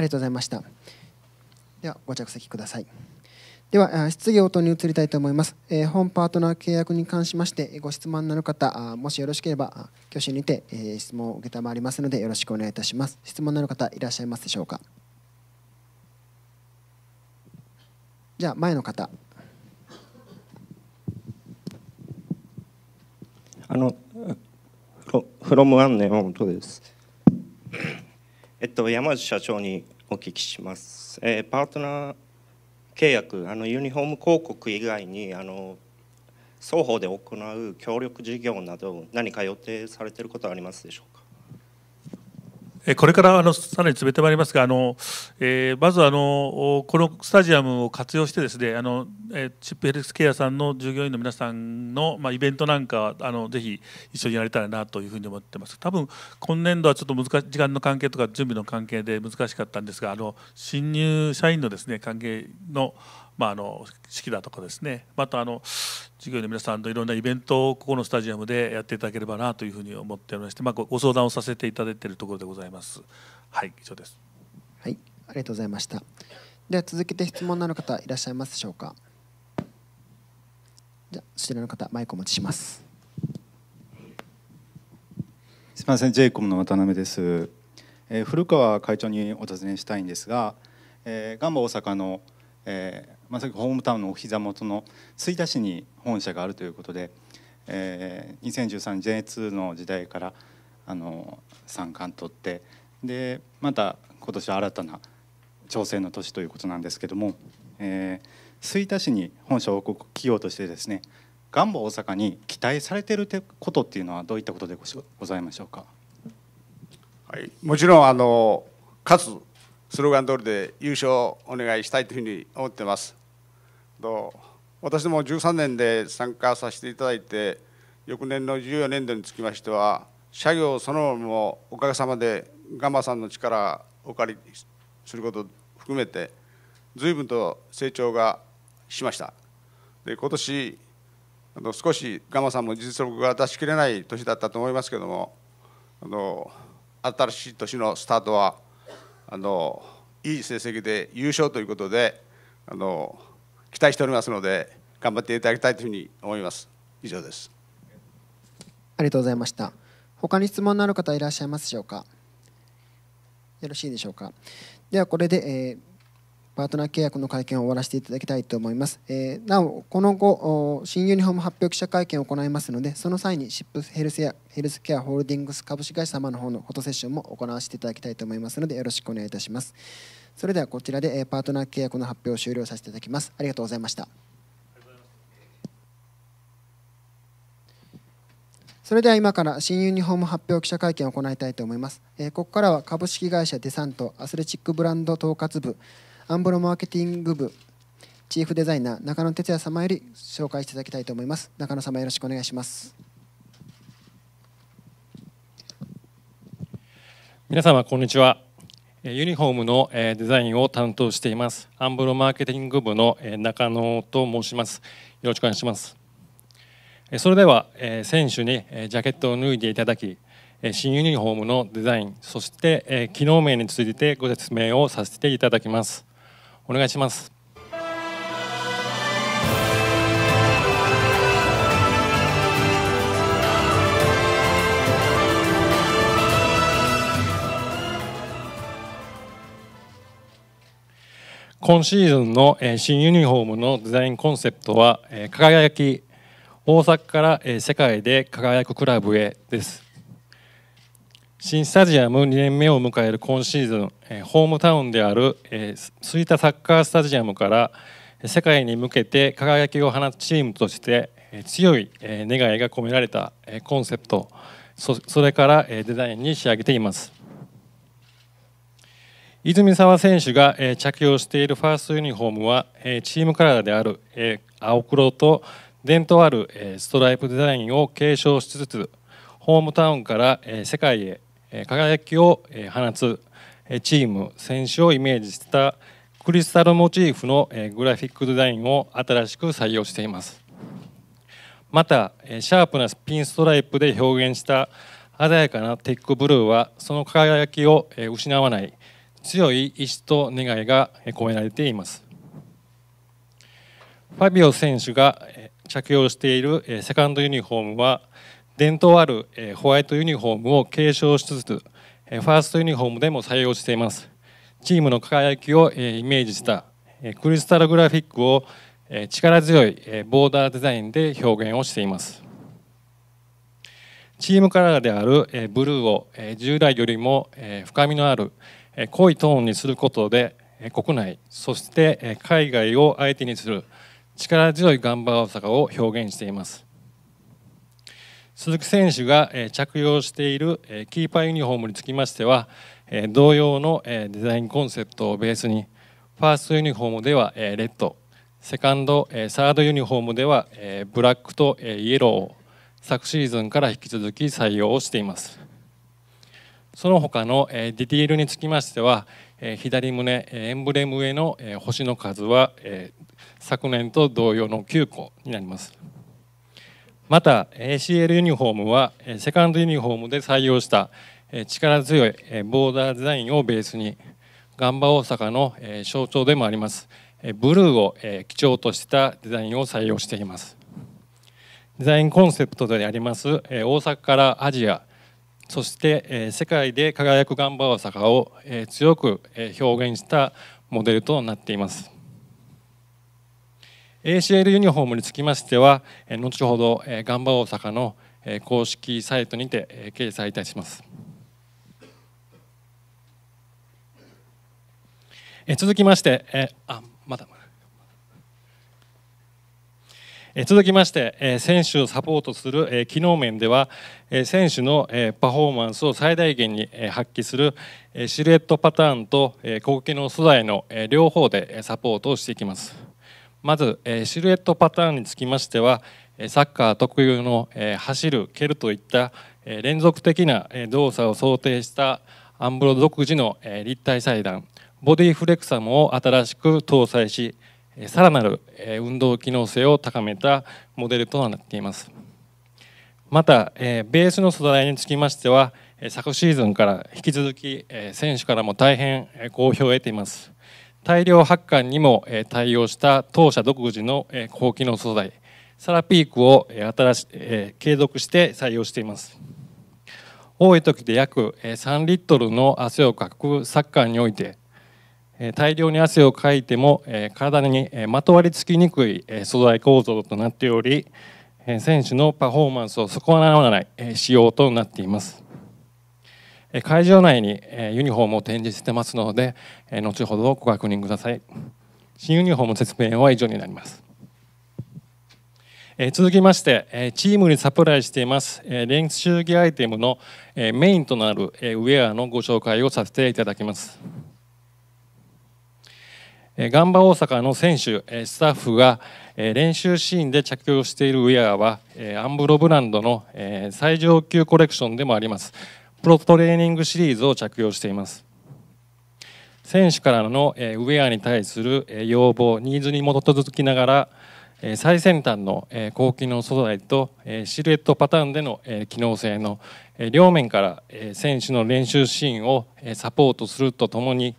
ありがとうございました。では、ご着席ください。では、質疑応答に移りたいと思います。えー、本パートナー契約に関しまして、ご質問のある方、もしよろしければ、挙手にて、えー、質問を承りますので、よろしくお願いいたします。質問のある方、いらっしゃいますでしょうか。じゃあ、前の方。あの、フロムワンの山本です。えっと、山内社長にお聞きします、えー、パートナー契約あのユニフォーム広告以外にあの双方で行う協力事業など何か予定されていることはありますでしょうこれからあのさらに詰めてまいりますが、あのえー、まずあのこのスタジアムを活用してですね、あのえチップヘルスケアさんの従業員の皆さんのまあイベントなんかあのぜひ一緒にやれたらなというふうに思ってます。多分今年度はちょっと難しい時間の関係とか準備の関係で難しかったんですが、あの新入社員のですね関係のまあ、あの式だとかですねまたあの授業の皆さんといろんなイベントをここのスタジアムでやっていただければなというふうに思っておりまして、まあ、ご相談をさせていただいているところでございます。はい以上です、はい、ありがとうございましたでは続けて質問のある方いらっしゃいますでしょうかじゃそちらの方マイクお持ちします。すみません、ジェイコムの渡辺です。えー、古川会長にお尋ねしたいんですが、えー、ガンバ大阪の、えー、まさにホームタウンのお膝元の吹田市に本社があるということで、えー、2013年 J2 の時代からあの三冠取ってでまた今年は新たな挑戦の年ということなんですけども、えー、吹田市に本社を置く企業としてですねガンボ大阪に期待されていることっていうのはどういったことでございましょうか。はい、もちろんあの勝つスローガン通りで優勝をお願いしたいというふうに思ってます。私ども13年で参加させていただいて翌年の14年度につきましては社業そのものもおかげさまでガンマさんの力をお借りすることを含めてずいぶんと成長がしましたで今年あの少しガマさんも実力が出しきれない年だったと思いますけどもあの新しい年のスタートはあのいい成績で優勝ということであの期待しておりますので頑張っていただきたいというふうに思います以上ですありがとうございました他に質問のある方いらっしゃいますでしょうかよろしいでしょうかではこれで、えーパートナー契約の会見を終わらせていただきたいと思います。えー、なお、この後、新ユニフォーム発表記者会見を行いますので、その際にシップヘルスやヘルスケアホールディングス株式会社様の方のフォトセッションも行わせていただきたいと思いますので、よろしくお願いいたします。それではこちらでパートナー契約の発表を終了させていただきますありがとうございましたそれでは今から新ユニフォーム発表記者会見を行いたいと思います、えここからは株式会社デサントアスレチックブランド統括部アンブロマーケティング部チーフデザイナー中野哲也様より紹介していただきたいと思います中野様よろしくお願いします皆様こんにちはユニフォームのデザインを担当していますアンブロマーケティング部の中野と申しますよろしくお願いしますそれでは選手にジャケットを脱いでいただき新ユニフォームのデザインそして機能面についてご説明をさせていただきますお願いします今シーズンの新ユニフォームのデザインコンセプトは「輝き大阪から世界で輝くクラブへ」です新スタジアム2年目を迎える今シーズンホームタウンである吹田サッカースタジアムから世界に向けて輝きを放つチームとして強い願いが込められたコンセプトそれからデザインに仕上げています。泉澤選手が着用しているファーストユニフォームはチームカラーである青黒と伝統あるストライプデザインを継承しつつホームタウンから世界へ輝きを放つチーム選手をイメージしたクリスタルモチーフのグラフィックデザインを新しく採用していますまたシャープなピンストライプで表現した鮮やかなテックブルーはその輝きを失わない強い意志と願いが込められていますファビオ選手が着用しているセカンドユニフォームは伝統あるホワイトユニフォームを継承しつつファーストユニフォームでも採用していますチームの輝きをイメージしたクリスタルグラフィックを力強いボーダーデザインで表現をしていますチームカラーであるブルーを従来よりも深みのある濃いトーンにすることで国内そして海外を相手にする力強いガンバ大阪を表現しています鈴木選手が着用しているキーパーユニフォームにつきましては同様のデザインコンセプトをベースにファーストユニフォームではレッドセカンドサードユニフォームではブラックとイエローを昨シーズンから引き続き採用をしていますその他のディティールにつきましては左胸エンブレム上の星の数は昨年と同様の9個になりますまた ACL ユニフォームはセカンドユニフォームで採用した力強いボーダーデザインをベースにガンバ大阪の象徴でもありますブルーを基調としたデザインを採用していますデザインコンセプトであります大阪からアジアそして、え世界で輝く頑張る阪を、え強く、え表現したモデルとなっています ACL ユニフォームにつきましては、え後ほど、えー、頑張る阪の、え公式サイトにて、え掲載いたします。続きまして、えあまだ続きまして、選手をサポートする機能面では、選手のパフォーマンスを最大限に発揮するシルエットパターンと高機能素材の両方でサポートをしていきます。まず、シルエットパターンにつきましては、サッカー特有の走る、蹴るといった連続的な動作を想定したアンブロ独自の立体裁断、ボディフレクサムを新しく搭載し、さらなる運動機能性を高めたモデルとなっていますまたベースの素材につきましては昨シーズンから引き続き選手からも大変好評を得ています大量発汗にも対応した当社独自の高機能素材サラピークを新し継続して採用しています多い時で約3リットルの汗をかくサッカーにおいて大量に汗をかいても体にまとわりつきにくい素材構造となっており選手のパフォーマンスを損なわない仕様となっています会場内にユニフォームを展示してますので後ほどご確認ください新ユニフォーム説明は以上になります続きましてチームにサプライしています練習着アイテムのメインとなるウェアのご紹介をさせていただきますガンバ大阪の選手、スタッフが練習シーンで着用しているウェアは、アンブロブランドの最上級コレクションでもあります。プロトレーニングシリーズを着用しています。選手からのウェアに対する要望、ニーズに基づきながら、最先端の高機能素材とシルエットパターンでの機能性の両面から選手の練習シーンをサポートするとともに、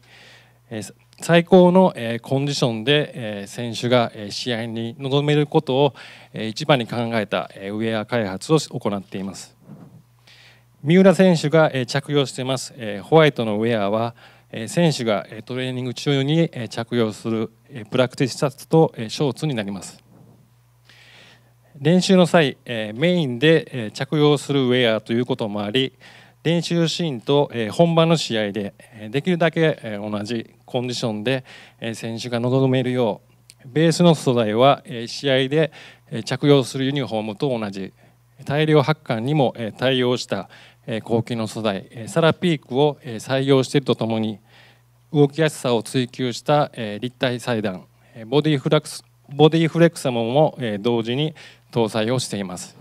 最高の、えコンディションで、え選手が、え試合に臨めることを、え一番に考えた、えウェア開発を行っています三浦選手が、え着用しています、えホワイトのウェアは選手がトレーニング中に着用するプラクティスシャツとショーツになります練習の際メインで着用するウェアということもあり練習シーンと、本番の試合でできるだけ、同じコンディションで、選手が望めるようベースの素材は、試合で、着用するユニフォームと同じ大量発汗にも、対応した、高機能素材、サラピークを、採用しているとともに動きやすさを追求した、立体裁断ボディフックスレクサモンも、同時に搭載をしています。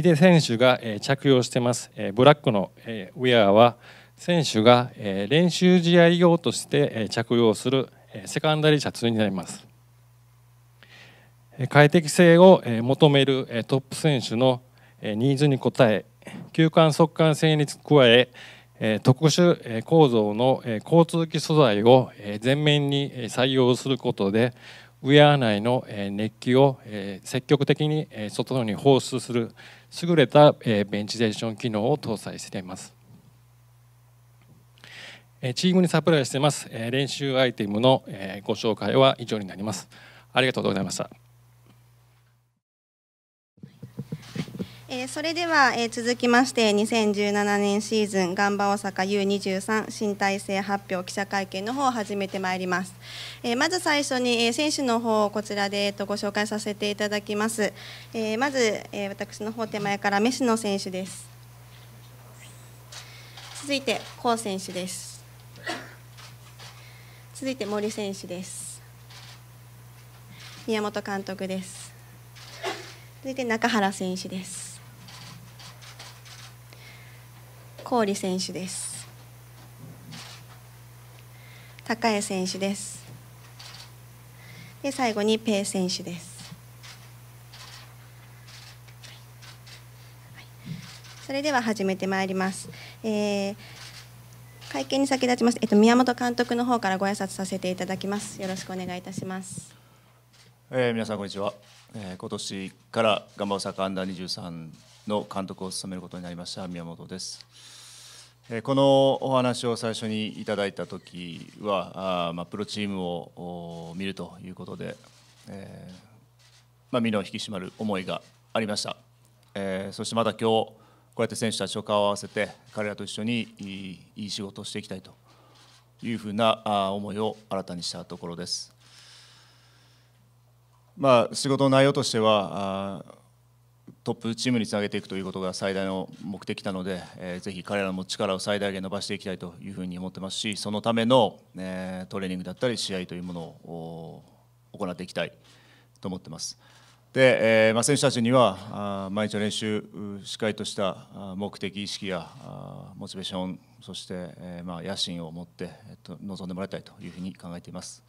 井出選手が着用してます、ブラックのウェアは選手が練習試合用として着用するセカンダリーシャツになります快適性を求めるトップ選手のニーズに応え休間速乾性に加え特殊構造の交通機素材を前面に採用することでウェア内の熱気を積極的に外に放出する優れたベンチレーション機能を搭載しています。チームにサプライしてます練習アイテムのご紹介は以上になります。ありがとうございました。えー、それでは、えー、続きまして2017年シーズンガンバ大阪 U23 新体制発表記者会見の方を始めてまいります、えー、まず最初に、え選手の方をこちらで、えー、とご紹介させていただきます、えまず、え私の方手前からメシノ選手です続いてコウ選手です続いて森選手です宮本監督です続いて中原選手です氷選手です高江選手ですで最後にペイ選手です、それでは始めてまいります、えー、会見に先立ちます、えっと、宮本監督の方からご挨拶させていただきますよろしくお願いいたしますえー、皆さんこんにちは、えー、今年からガンバ大阪アンダー23の監督を務めることになりました宮本です。このお話を最初にいただいた時はあ、まあ、プロチームを見るということで、えーまあ、身の引き締まる思いがありました、えー、そしてまた今日こうやって選手たちと顔を合わせて彼らと一緒にいいいい仕事をしていきたいというふうな思いを新たにしたところです。まあ、仕事の内容としてはトップチームにつなげていくということが最大の目的なので、えー、ぜひ彼らも力を最大限伸ばしていきたいというふうに思ってますしそのための、えー、トレーニングだったり試合というものを行っていきたいと思ってます。で、えーまあ、選手たちにはあ毎日の練習しっかりとした目的意識やあモチベーションそして、えーまあ、野心を持って、えっと、臨んでもらいたいというふうに考えています。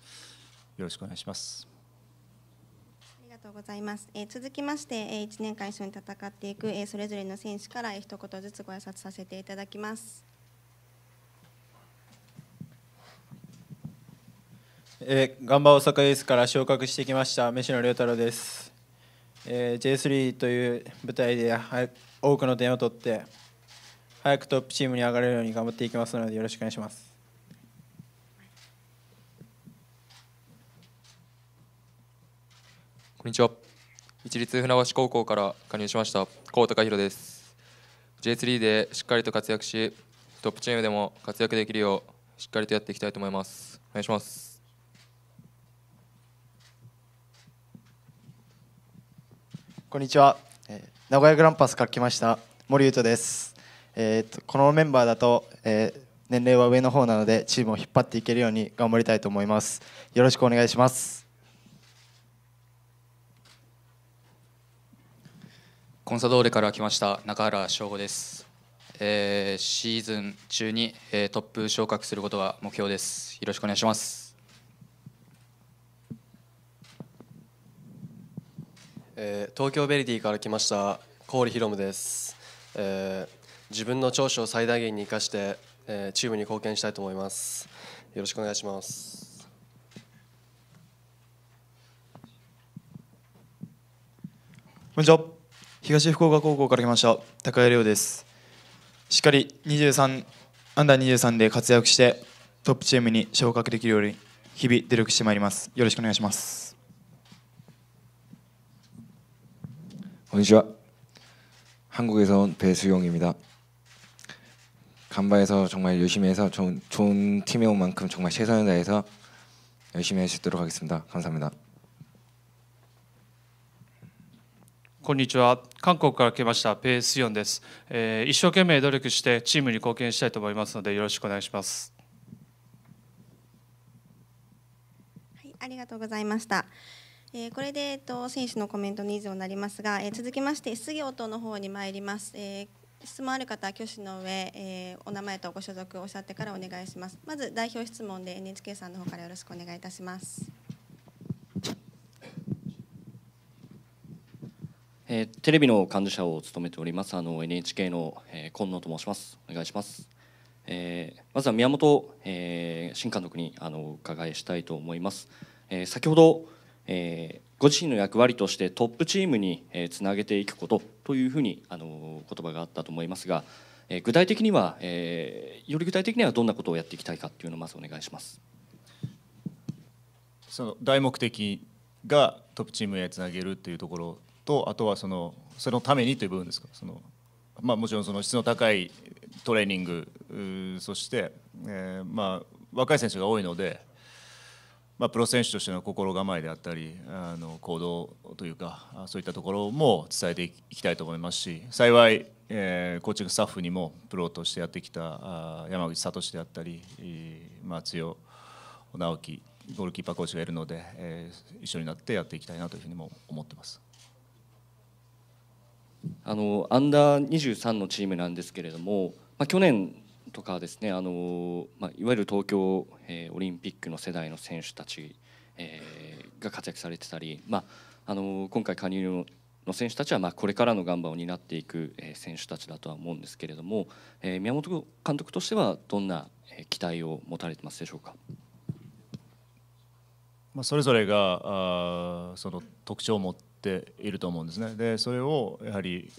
よろしくお願いします。とうございます、えー、続きまして、えー、1年間一緒に戦っていく、えー、それぞれの選手から、えー、一言ずつご挨拶させていただきます、えー、ガンバ大阪エースから昇格してきました飯野亮太郎です、えー、J3 という舞台で多くの点を取って早くトップチームに上がれるように頑張っていきますのでよろしくお願いしますこんにちは。一律船橋高校から加入しました、高高弘です。J3 でしっかりと活躍し、トップチームでも活躍できるよう、しっかりとやっていきたいと思います。お願いします。こんにちは。名古屋グランパスから来ました森優斗です。えー、このメンバーだと、えー、年齢は上の方なのでチームを引っ張っていけるように頑張りたいと思います。よろしくお願いします。コンサドーレから来ました中原翔吾です、えー、シーズン中に、えー、トップ昇格することが目標ですよろしくお願いしますえー、東京ベリディから来ました郡宏夢です、えー、自分の長所を最大限に生かして、えー、チームに貢献したいと思いますよろしくお願いしますこんにちは東福岡高校から来ました高谷亮ですしっかり23アンダー23で活躍してトップチームに昇格できるように日々努力してまいりますよろしくお願いしますこんにちは韓国에서온배수용입니다간바에서정말열심히해서좋은좋은팀에온만큼정말최선을다해서열심히할수있도록하겠습니다감사합니다こんにちは韓国から来ましたペースヨンです、えー、一生懸命努力してチームに貢献したいと思いますのでよろしくお願いしますはいありがとうございましたえー、これで、えっと、選手のコメントの以上になりますが、えー、続きまして質疑応答の方に参ります、えー、質問ある方挙手の上、えー、お名前とご所属おっしゃってからお願いしますまず代表質問で NHK さんの方からよろしくお願いいたしますえー、テレビの幹事社を務めておりますあの NHK の、えー、今野と申します。お願いします。えー、まずは宮本、えー、新監督にあの伺いしたいと思います。えー、先ほど、えー、ご自身の役割としてトップチームに、えー、つなげていくことというふうにあの言葉があったと思いますが、えー、具体的には、えー、より具体的にはどんなことをやっていきたいかというのをまずお願いします。その大目的がトップチームへつなげるというところとあとはそのそのためにという部分ですかその、まあ、もちろんその質の高いトレーニングそして、えーまあ、若い選手が多いので、まあ、プロ選手としての心構えであったりあの行動というかそういったところも伝えていきたいと思いますし幸い、えー、コーチングスタッフにもプロとしてやってきた山口聡であったり、まあ、強直樹ゴールキーパーコーチがいるので、えー、一緒になってやっていきたいなというふうにも思ってます。あのアンダー23のチームなんですけれども、まあ、去年とかですねあの、まあ、いわゆる東京、えー、オリンピックの世代の選手たち、えー、が活躍されてたり、まあ、あの今回加入のの選手たちはまあこれからのガンバを担っていく選手たちだとは思うんですけれども、えー、宮本監督としてはどんな期待を持たれてますでしょうか。まあ、それぞれがあその特徴を持ってていると思うんですね。でそれをやはり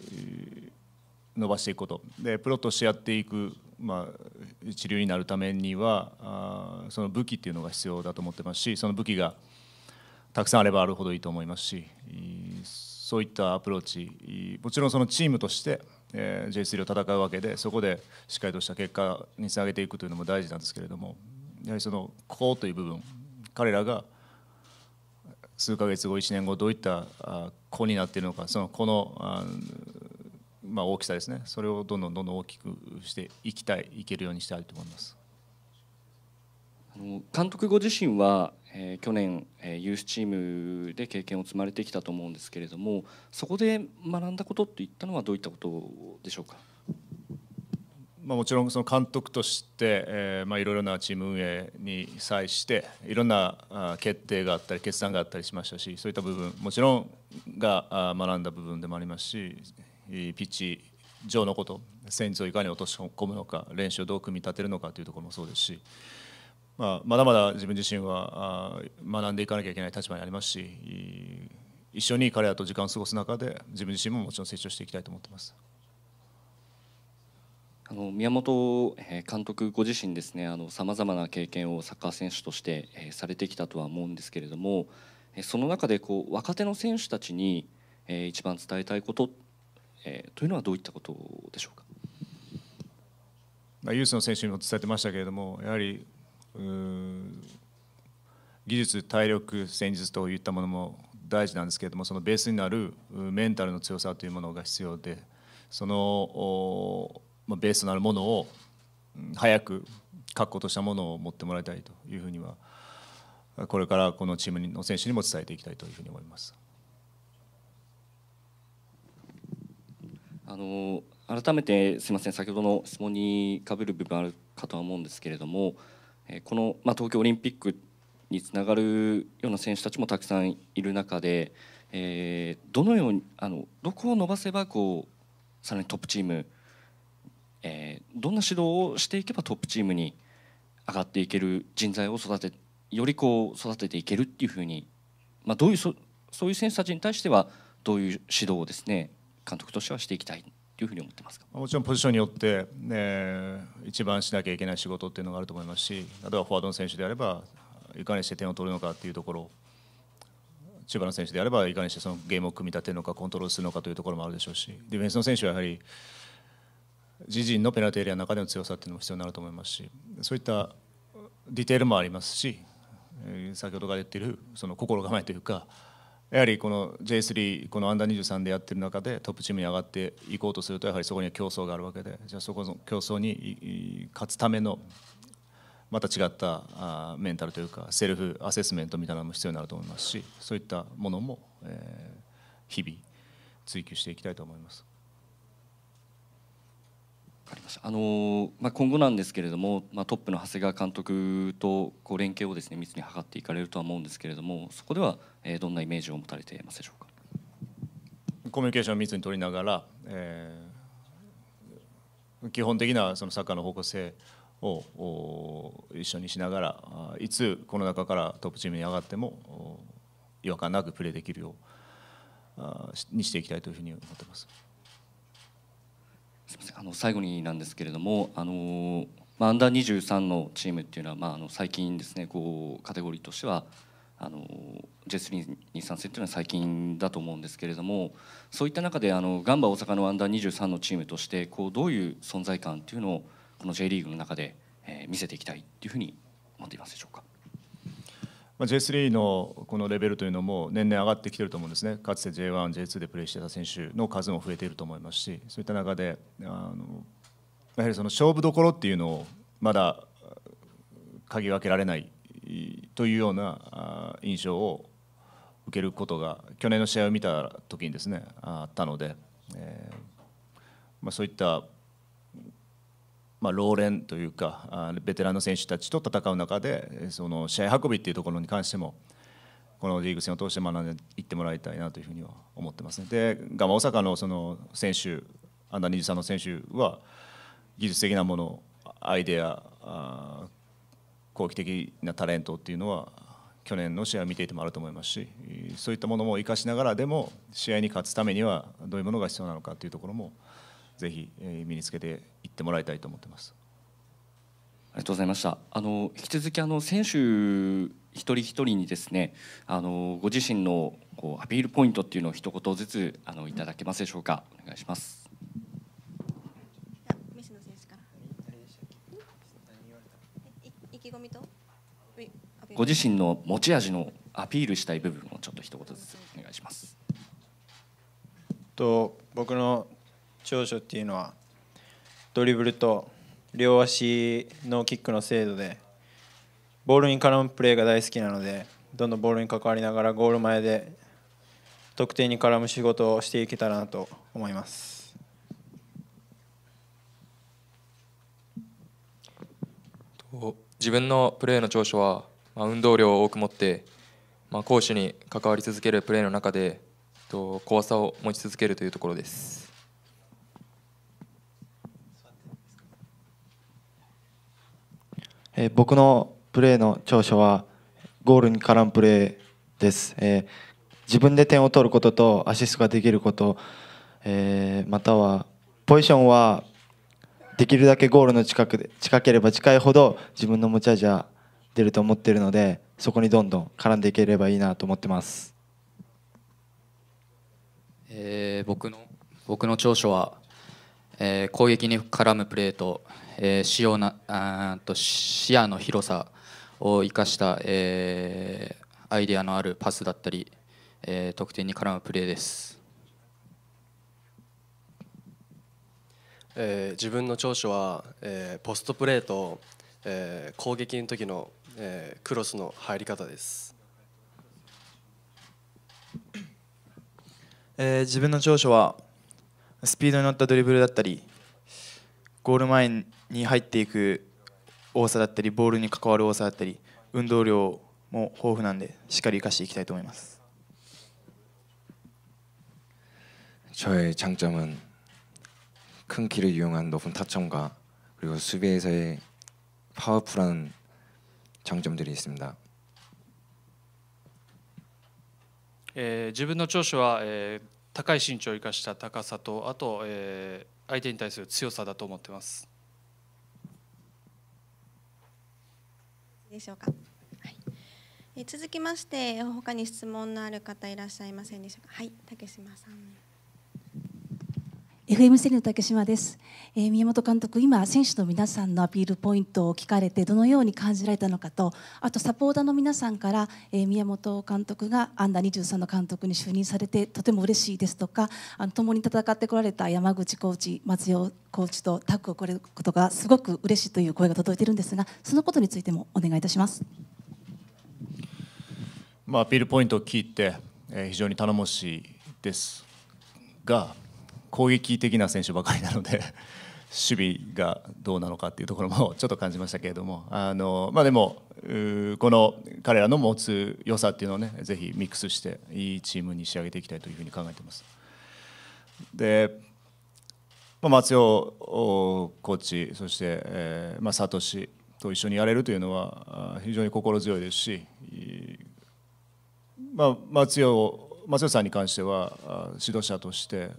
伸ばしていくことでプロとしてやっていく、まあ、治療になるためにはあその武器っていうのが必要だと思ってますしその武器がたくさんあればあるほどいいと思いますしそういったアプローチもちろんそのチームとして、え J3 を戦うわけでそこでしっかりとした結果につなげていくというのも大事なんですけれどもやはりそのここという部分彼らが数ヶ月後1年後どういった子になっているのかその子のまあ、大きさですねそれをどんどんどんどん大きくしていきたいいけるようにしたいと思います。あの監督ご自身は、えー、去年、えー、ユースチームで経験を積まれてきたと思うんですけれどもそこで学んだことっていったのはどういったことでしょうかまあ、もちろんその監督として、えーまあ、いろいろなチーム運営に際していろんな決定があったり決断があったりしましたしそういった部分もちろんが学んだ部分でもありますしピッチ上のこと戦術をいかに落とし込むのか練習をどう組み立てるのかというところもそうですし、まあ、まだまだ自分自身は学んでいかなきゃいけない立場にありますし一緒に彼らと時間を過ごす中で自分自身ももちろん成長していきたいと思っています。あの宮本監督ご自身ですねさまざまな経験をサッカー選手としてされてきたとは思うんですけれどもその中でこう若手の選手たちに一番伝えたいことというのはどういったことでしょうか、まあ、ユースの選手にも伝えてましたけれどもやはり技術体力戦術といったものも大事なんですけれどもそのベースになるメンタルの強さというものが必要でそのまあ、ベースのなるものを早く確固としたものを持ってもらいたいというふうにはこれからこのチームの選手にも伝えていきたいというふうに思います。あの改めてすみません先ほどの質問にかぶる部分あるかとは思うんですけれどもこの、まあ、東京オリンピックにつながるような選手たちもたくさんいる中で、えー、どのようにあのどこを伸ばせばこうさらにトップチームえー、どんな指導をしていけばトップチームに上がっていける人材を育てよりこう育てていけるっていうふうに、まあ、どういうそそういう選手たちに対してはどういう指導をですね監督としてはしていきたいというふうに思ってますもちろんポジションによって、ね、一番しなきゃいけない仕事っていうのがあると思いますし例えばフォワードの選手であればいかにして点を取るのかっていうところ千葉の選手であればいかにしてそのゲームを組み立てるのかコントロールするのかというところもあるでしょうしディフェンスの選手はやはり自陣のペナルティエリアの中での強さっていうのも必要になると思いますしそういったディテールもありますし先ほどから言っているその心構えというかやはりこの J3 このアンダー23でやってる中でトップチームに上がっていこうとするとやはりそこには競争があるわけでじゃあそこの競争に勝つためのまた違ったメンタルというかセルフアセスメントみたいなのも必要になると思いますしそういったものも、え日々追求していきたいと思います。かりました。あのまあ今後なんですけれども、まあトップの長谷川監督とこう連携をですね密に図っていかれるとは思うんですけれども、そこでは、えどんなイメージを持たれていますでしょうか。コミュニケーションを密に取りながら、えー、基本的なそのサッカーの方向性を一緒にしながらいつこの中からトップチームに上がっても違和感なくプレーできるようにしていきたいというふうに思ってます。すみませんあの最後になんですけれどもあのまアンダー23のチームっていうのは、まあ、あの最近ですねこうカテゴリーとしてはあの J3 に参戦というのは最近だと思うんですけれどもそういった中であのガンバ大阪のアンダー23のチームとしてこうどういう存在感というのをこの J リーグの中で、えー、見せていきたいというふうに思っていますでしょうか。まあ、J3 のこのレベルというのも年々上がってきてると思うんですね、かつて J1、J2 でプレーしてた選手の数も増えていると思いますし、そういった中で、あのやはりその勝負どころっていうのをまだ鍵分けられないというような印象を受けることが去年の試合を見た時にですねあったので、えーまあ、そういったまあ、老練というかベテランの選手たちと戦う中でその試合運びっていうところに関してもこのリーグ戦を通して学んでいってもらいたいなというふうには思ってますね。でガマ大阪のその選手アンダー23の選手は技術的なものアイデア好奇的なタレントっていうのは去年の試合を見ていてもあると思いますしそういったものも生かしながらでも試合に勝つためにはどういうものが必要なのかというところもぜひ身につけてってもらいたいと思ってます。ありがとうございました。あの引き続きあの選手一人一人にですね、あのご自身のこうアピールポイントっていうのを一言ずつあのいただけますでしょうか。お願いします。ご自身の持ち味のアピールしたい部分をちょっと一言ずつお願いします。と僕の長所っていうのはドリブルと両足のキックの精度でボールに絡むプレーが大好きなのでどんどんボールに関わりながらゴール前で得点に絡む仕事をしていけたらなと思います。自分のプレーの長所は、まあ、運動量を多く持って、まあ、攻守に関わり続けるプレーの中で、と怖さを持ち続けるというところです。えー、僕のプレーの長所はゴールに絡むプレーです、えー、自分で点を取ることとアシストができること、えー、またはポジションはできるだけゴールの近くで近ければ近いほど自分の持ち味は出ると思っているのでそこにどんどん絡んでいければいいなと思ってます、えー、僕の僕の長所はえー、攻撃に絡むプレーと,、えー、視野なあと視野の広さを生かした、えー、アイデアのあるパスだったり、えー、得点に絡むプレーです。えー、自分の長所は、えー、ポストプレーと、えー、攻撃の時の、えー、クロスの入り方です、えー、自分の長所は、スピードに乗ったドリブルだったりゴール前に入っていく多さだったりボールに関わる多さだったり運動量も豊富なんでしっかり生かしていきたいと思います。저의장점은큰키를이용한높은타점과그리고수비에서의파워풀한장점들이있습니다えー、自分の長所は、えー、高い身長を生かした高さとあと、えー、相手に対する強さだと思ってます。でしょうか。はい、え続きまして他に質問のある方いらっしゃいませんでしょうか。はい、竹島さん。FM セリの竹島です、えー、宮本監督今選手の皆さんのアピールポイントを聞かれてどのように感じられたのかとあとサポーターの皆さんから、えー、宮本監督がアンダー23の監督に就任されてとても嬉しいですとかあの共に戦ってこられた山口コーチ松尾コーチとタッグをこれることがすごく嬉しいという声が届いているんですがそのことについてもお願いいたします。まあ、アピールポイントを聞いて、えー、非常に頼もしいですが攻撃的な選手ばかりなので守備がどうなのかというところもちょっと感じましたけれどもあの、まあ、でもこの彼らの持つ良さっていうのをねぜひミックスしていいチームに仕上げていきたいというふうに考えてます。で、まあ、松尾コーチそして、えーまあ、サトと一緒にやれるというのは非常に心強いですし、まあ、松尾松尾さんに関しては指導者として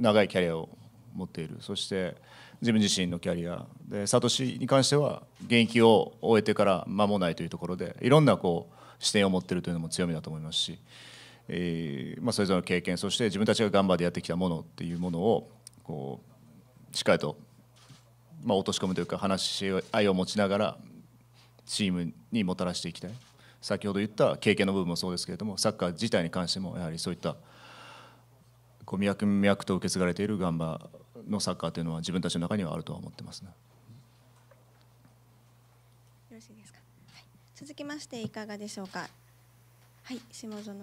長いキャリアを持っているそして自分自身のキャリアでサトシに関しては現役を終えてから間もないというところでいろんなこう視点を持っているというのも強みだと思いますし、えーまあ、それぞれの経験そして自分たちが頑張ってやってきたものっていうものをこうしっかりと、まあ、落とし込むというか話し合いを持ちながらチームにもたらしていきたい先ほど言った経験の部分もそうですけれどもサッカー自体に関してもやはりそういったこう脈々と受け継がれているガンバのサッカーというのは自分たちの中にはあるとは思ってますね。よろしいですか、はい、続きましていかがでしょうかはい下園さん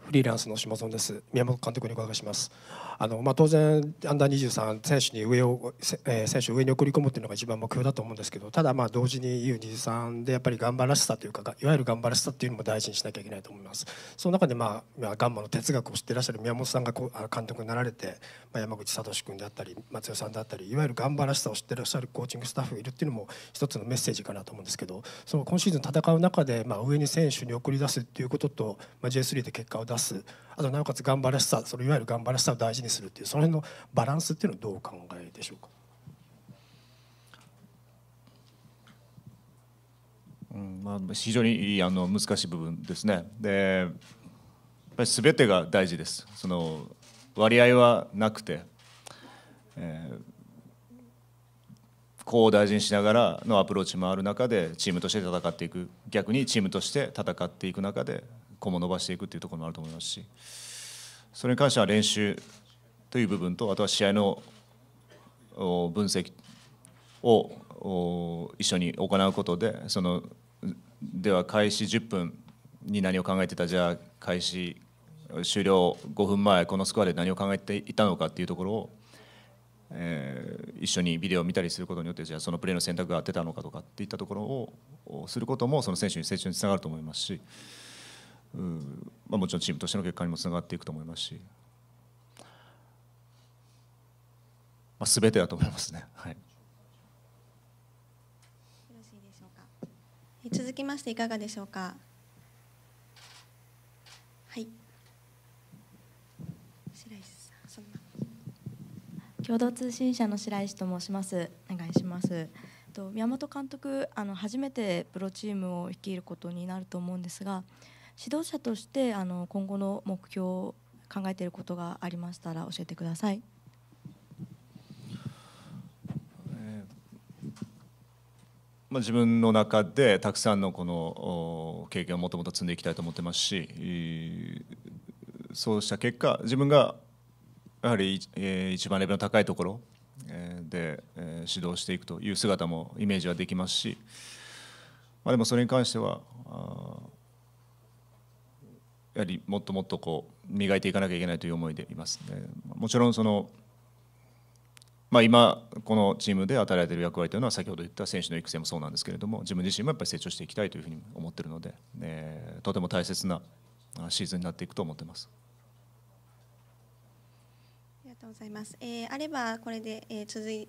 フリーランスの下園です宮本監督にお伺いしますあの、まあ、当然、アンダー23選手に上を、えー、選手を上に送り込むっていうのが一番目標だと思うんですけどただ、まあ、同時に U23 でやっぱり頑張らしさというかいわゆる頑張らしさっていうのも大事にしなきゃいけないと思います。その中で、まあ、ガンマの哲学を知ってらっしゃる宮本さんがこう監督になられて、まあ、山口聡君であったり松代さんであったりいわゆる頑張らしさを知ってらっしゃるコーチングスタッフがいるっていうのも一つのメッセージかなと思うんですけどその今シーズン戦う中で、まあ、上に選手に送り出すっていうことと、まあ、J3 で結果を出す。あとなおかつ頑張らしさそのいわゆる頑張らしさを大事にするっていうその辺のバランスっていうのはどうお考えでしょうかうんまあ、非常にあの難しい部分ですね。でやっぱり全てが大事です。その割合はなくて、えー、こう大事にしながらのアプローチもある中でチームとして戦っていく逆にチームとして戦っていく中で今後伸ばしていくっていうところもあると思いますしそれに関しては練習という部分とあとは試合の分析を一緒に行うことでそのでは開始10分に何を考えてたじゃあ開始終了5分前このスコアで何を考えていたのかっていうところを、えー、一緒にビデオを見たりすることによってじゃあそのプレーの選択が合ってたのかとかっていったところをすることもその選手に成長につながると思いますし。うまあ、もちろんチームとしての結果にもつながっていくと思いますし、まあ、全てだと思いますね。はい、よろしいでしょうか続きましていかがでしょうか。はい。白石さん、共同通信社の白石と申します。お願いします。と宮本監督あの初めてプロチームを率いることになると思うんですが指導者としてあの今後の目標を考えていることがありましたら教えてください。まあ、自分の中でたくさんのこの経験をもともと積んでいきたいと思ってますしそうした結果自分がやはり一番レベルの高いところで指導していくという姿もイメージはできますし、まあ、でもそれに関してはやはりもっともっとこう磨いていかなきゃいけないという思いでいます、ね、もちろんその、まあ、今このチームで与えられている役割というのは先ほど言った選手の育成もそうなんですけれども自分自身もやっぱり成長していきたいというふうに思っているので、えとても大切なシーズンになっていくと思ってます。ありがとうございます。えあればこれで、え続い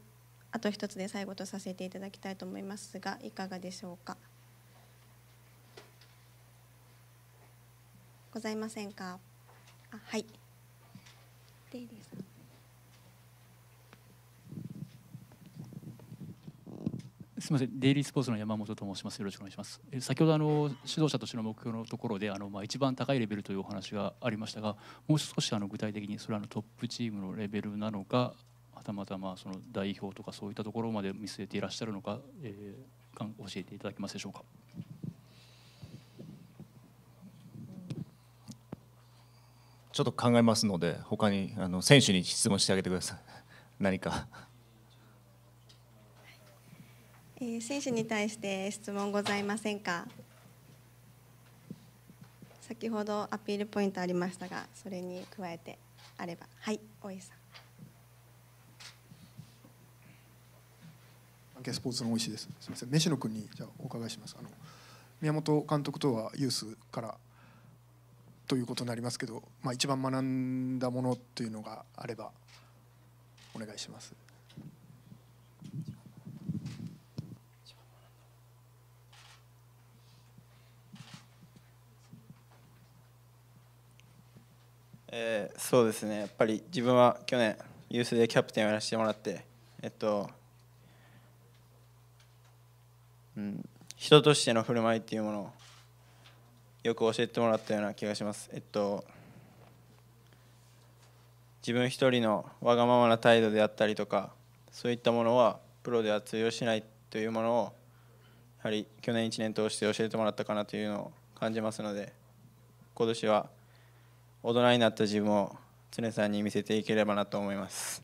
あと一つで最後とさせていただきたいと思いますがいかがでしょうか。ございませんかあはいでいすみません、デイリースポーツの山本と申します。よろしくお願いします。え先ほどあの指導者としての目標のところで、あのまあ一番高いレベルというお話がありましたが、もう少しあの具体的にそれはあのトップチームのレベルなのか、はたまたまその代表とかそういったところまで見据えていらっしゃるのか、えー、教えていただけますでしょうか。ちょっと考えますので他にあの選手に質問してあげてください 何か、えー、選手に対して質問ございませんか先ほどアピールポイントありましたがそれに加えてあればはい大石さん関係スポーツの大石ですすみません飯野君にじゃお伺いしますあの宮本監督とはユースからということになりますけど、まあ、一番学んだものというのがあればお願いします。えー、そうですねやっぱり自分は去年ユースでキャプテンをやらせてもらってえっと、うん、人としての振る舞いっていうものをよく教えてもらったような気がします。えっと自分一人のわがままな態度であったりとかそういったものはプロでは通用しないというものをやはり去年1年通して教えてもらったかなというのを感じますので今年は大人になった自分を常さんに見せていければなと思います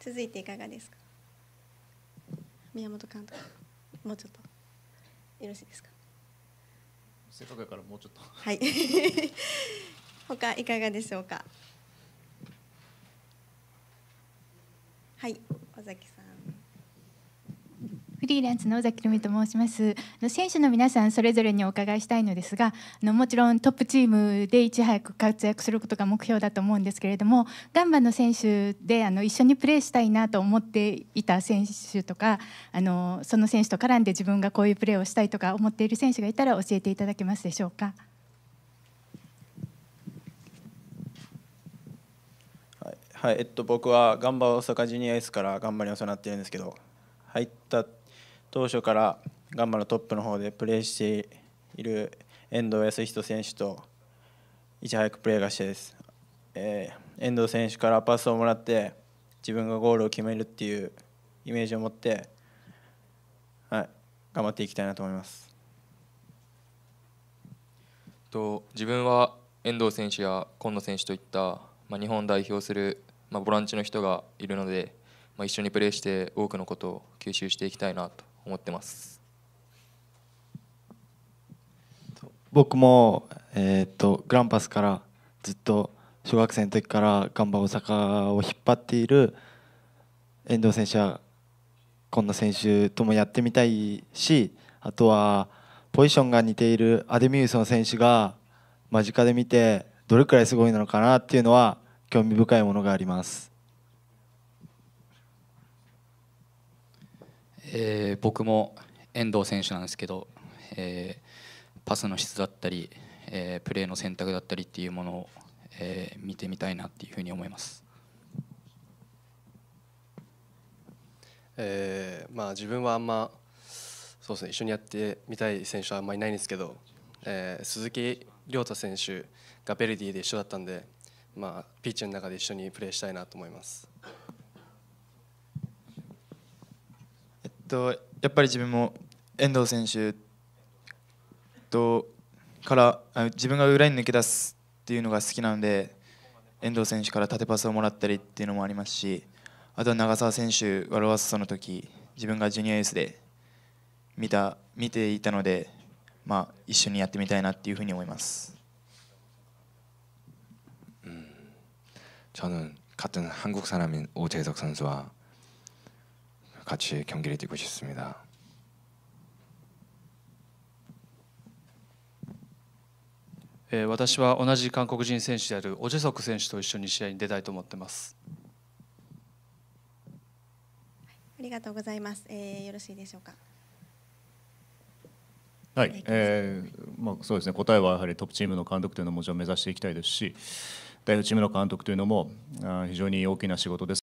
続いていかがですか宮本監督もうちょっとよろしいですかせっかくからもうちょっとはい 他いかがでしょうかはい尾崎さんフリーランスの尾崎留美と申します選手の皆さんそれぞれにお伺いしたいのですがもちろんトップチームでいち早く活躍することが目標だと思うんですけれどもガンバの選手であの一緒にプレーしたいなと思っていた選手とかあのその選手と絡んで自分がこういうプレーをしたいとか思っている選手がいたら教えていただけますでしょうか。はいえっと、僕はガンバ大阪ジュニアスからガンバにお世話になってるんですけど入った当初からガンマのトップの方でプレーしている遠藤康仁選手といち早くプレーがしてです、えー、遠藤選手からパスをもらって自分がゴールを決めるっていうイメージを持って、はい、頑張っていきたいなと思います。と自分は遠藤選手や今野選手といった、まあ、日本代表する、まあ、ボランチの人がいるので、まあ、一緒にプレーして多くのことを吸収していきたいなと思ってます僕も、えーと、グランパスからずっと小学生の時からガンバ大阪を引っ張っている遠藤選手やんな選手ともやってみたいしあとはポジションが似ているアデミウスの選手が間近で見てどれくらいすごいのかなっていうのは興味深いものがあります。えー、僕も遠藤選手なんですけど、えー、パスの質だったり、えー、プレーの選択だったりっていうものを、えー、見てみたいなっていうふうに思います。えーまあ、自分はあんまそうです、ね、一緒にやってみたい選手はあんまりいないんですけど、えー、鈴木亮太選手がベルディで一緒だったんで、まあ、ピッチの中で一緒にプレーしたいなと思います。とやっぱり自分も遠藤選手とから自分が裏に抜け出すっていうのが好きなので遠藤選手から縦パスをもらったりっていうのもありますしあとは長澤選手がロワッソの時自分がジュニアユースで見た見ていたので、まあ、一緒にやってみたいなっていうふうに思います。저는같은한국사람인오재석선수와같이경기를뛰고싶습니다예私は同じ韓国人選手であるオジェソク選手と一緒に試合に出たいと思ってます。ありがとうございます。えよろしいでしょうか。はい、えまあ、そうですね答えはやはりトップチームの監督というのももちろん目指していきたいですし代表チームの監督というのも非常に大きな仕事です。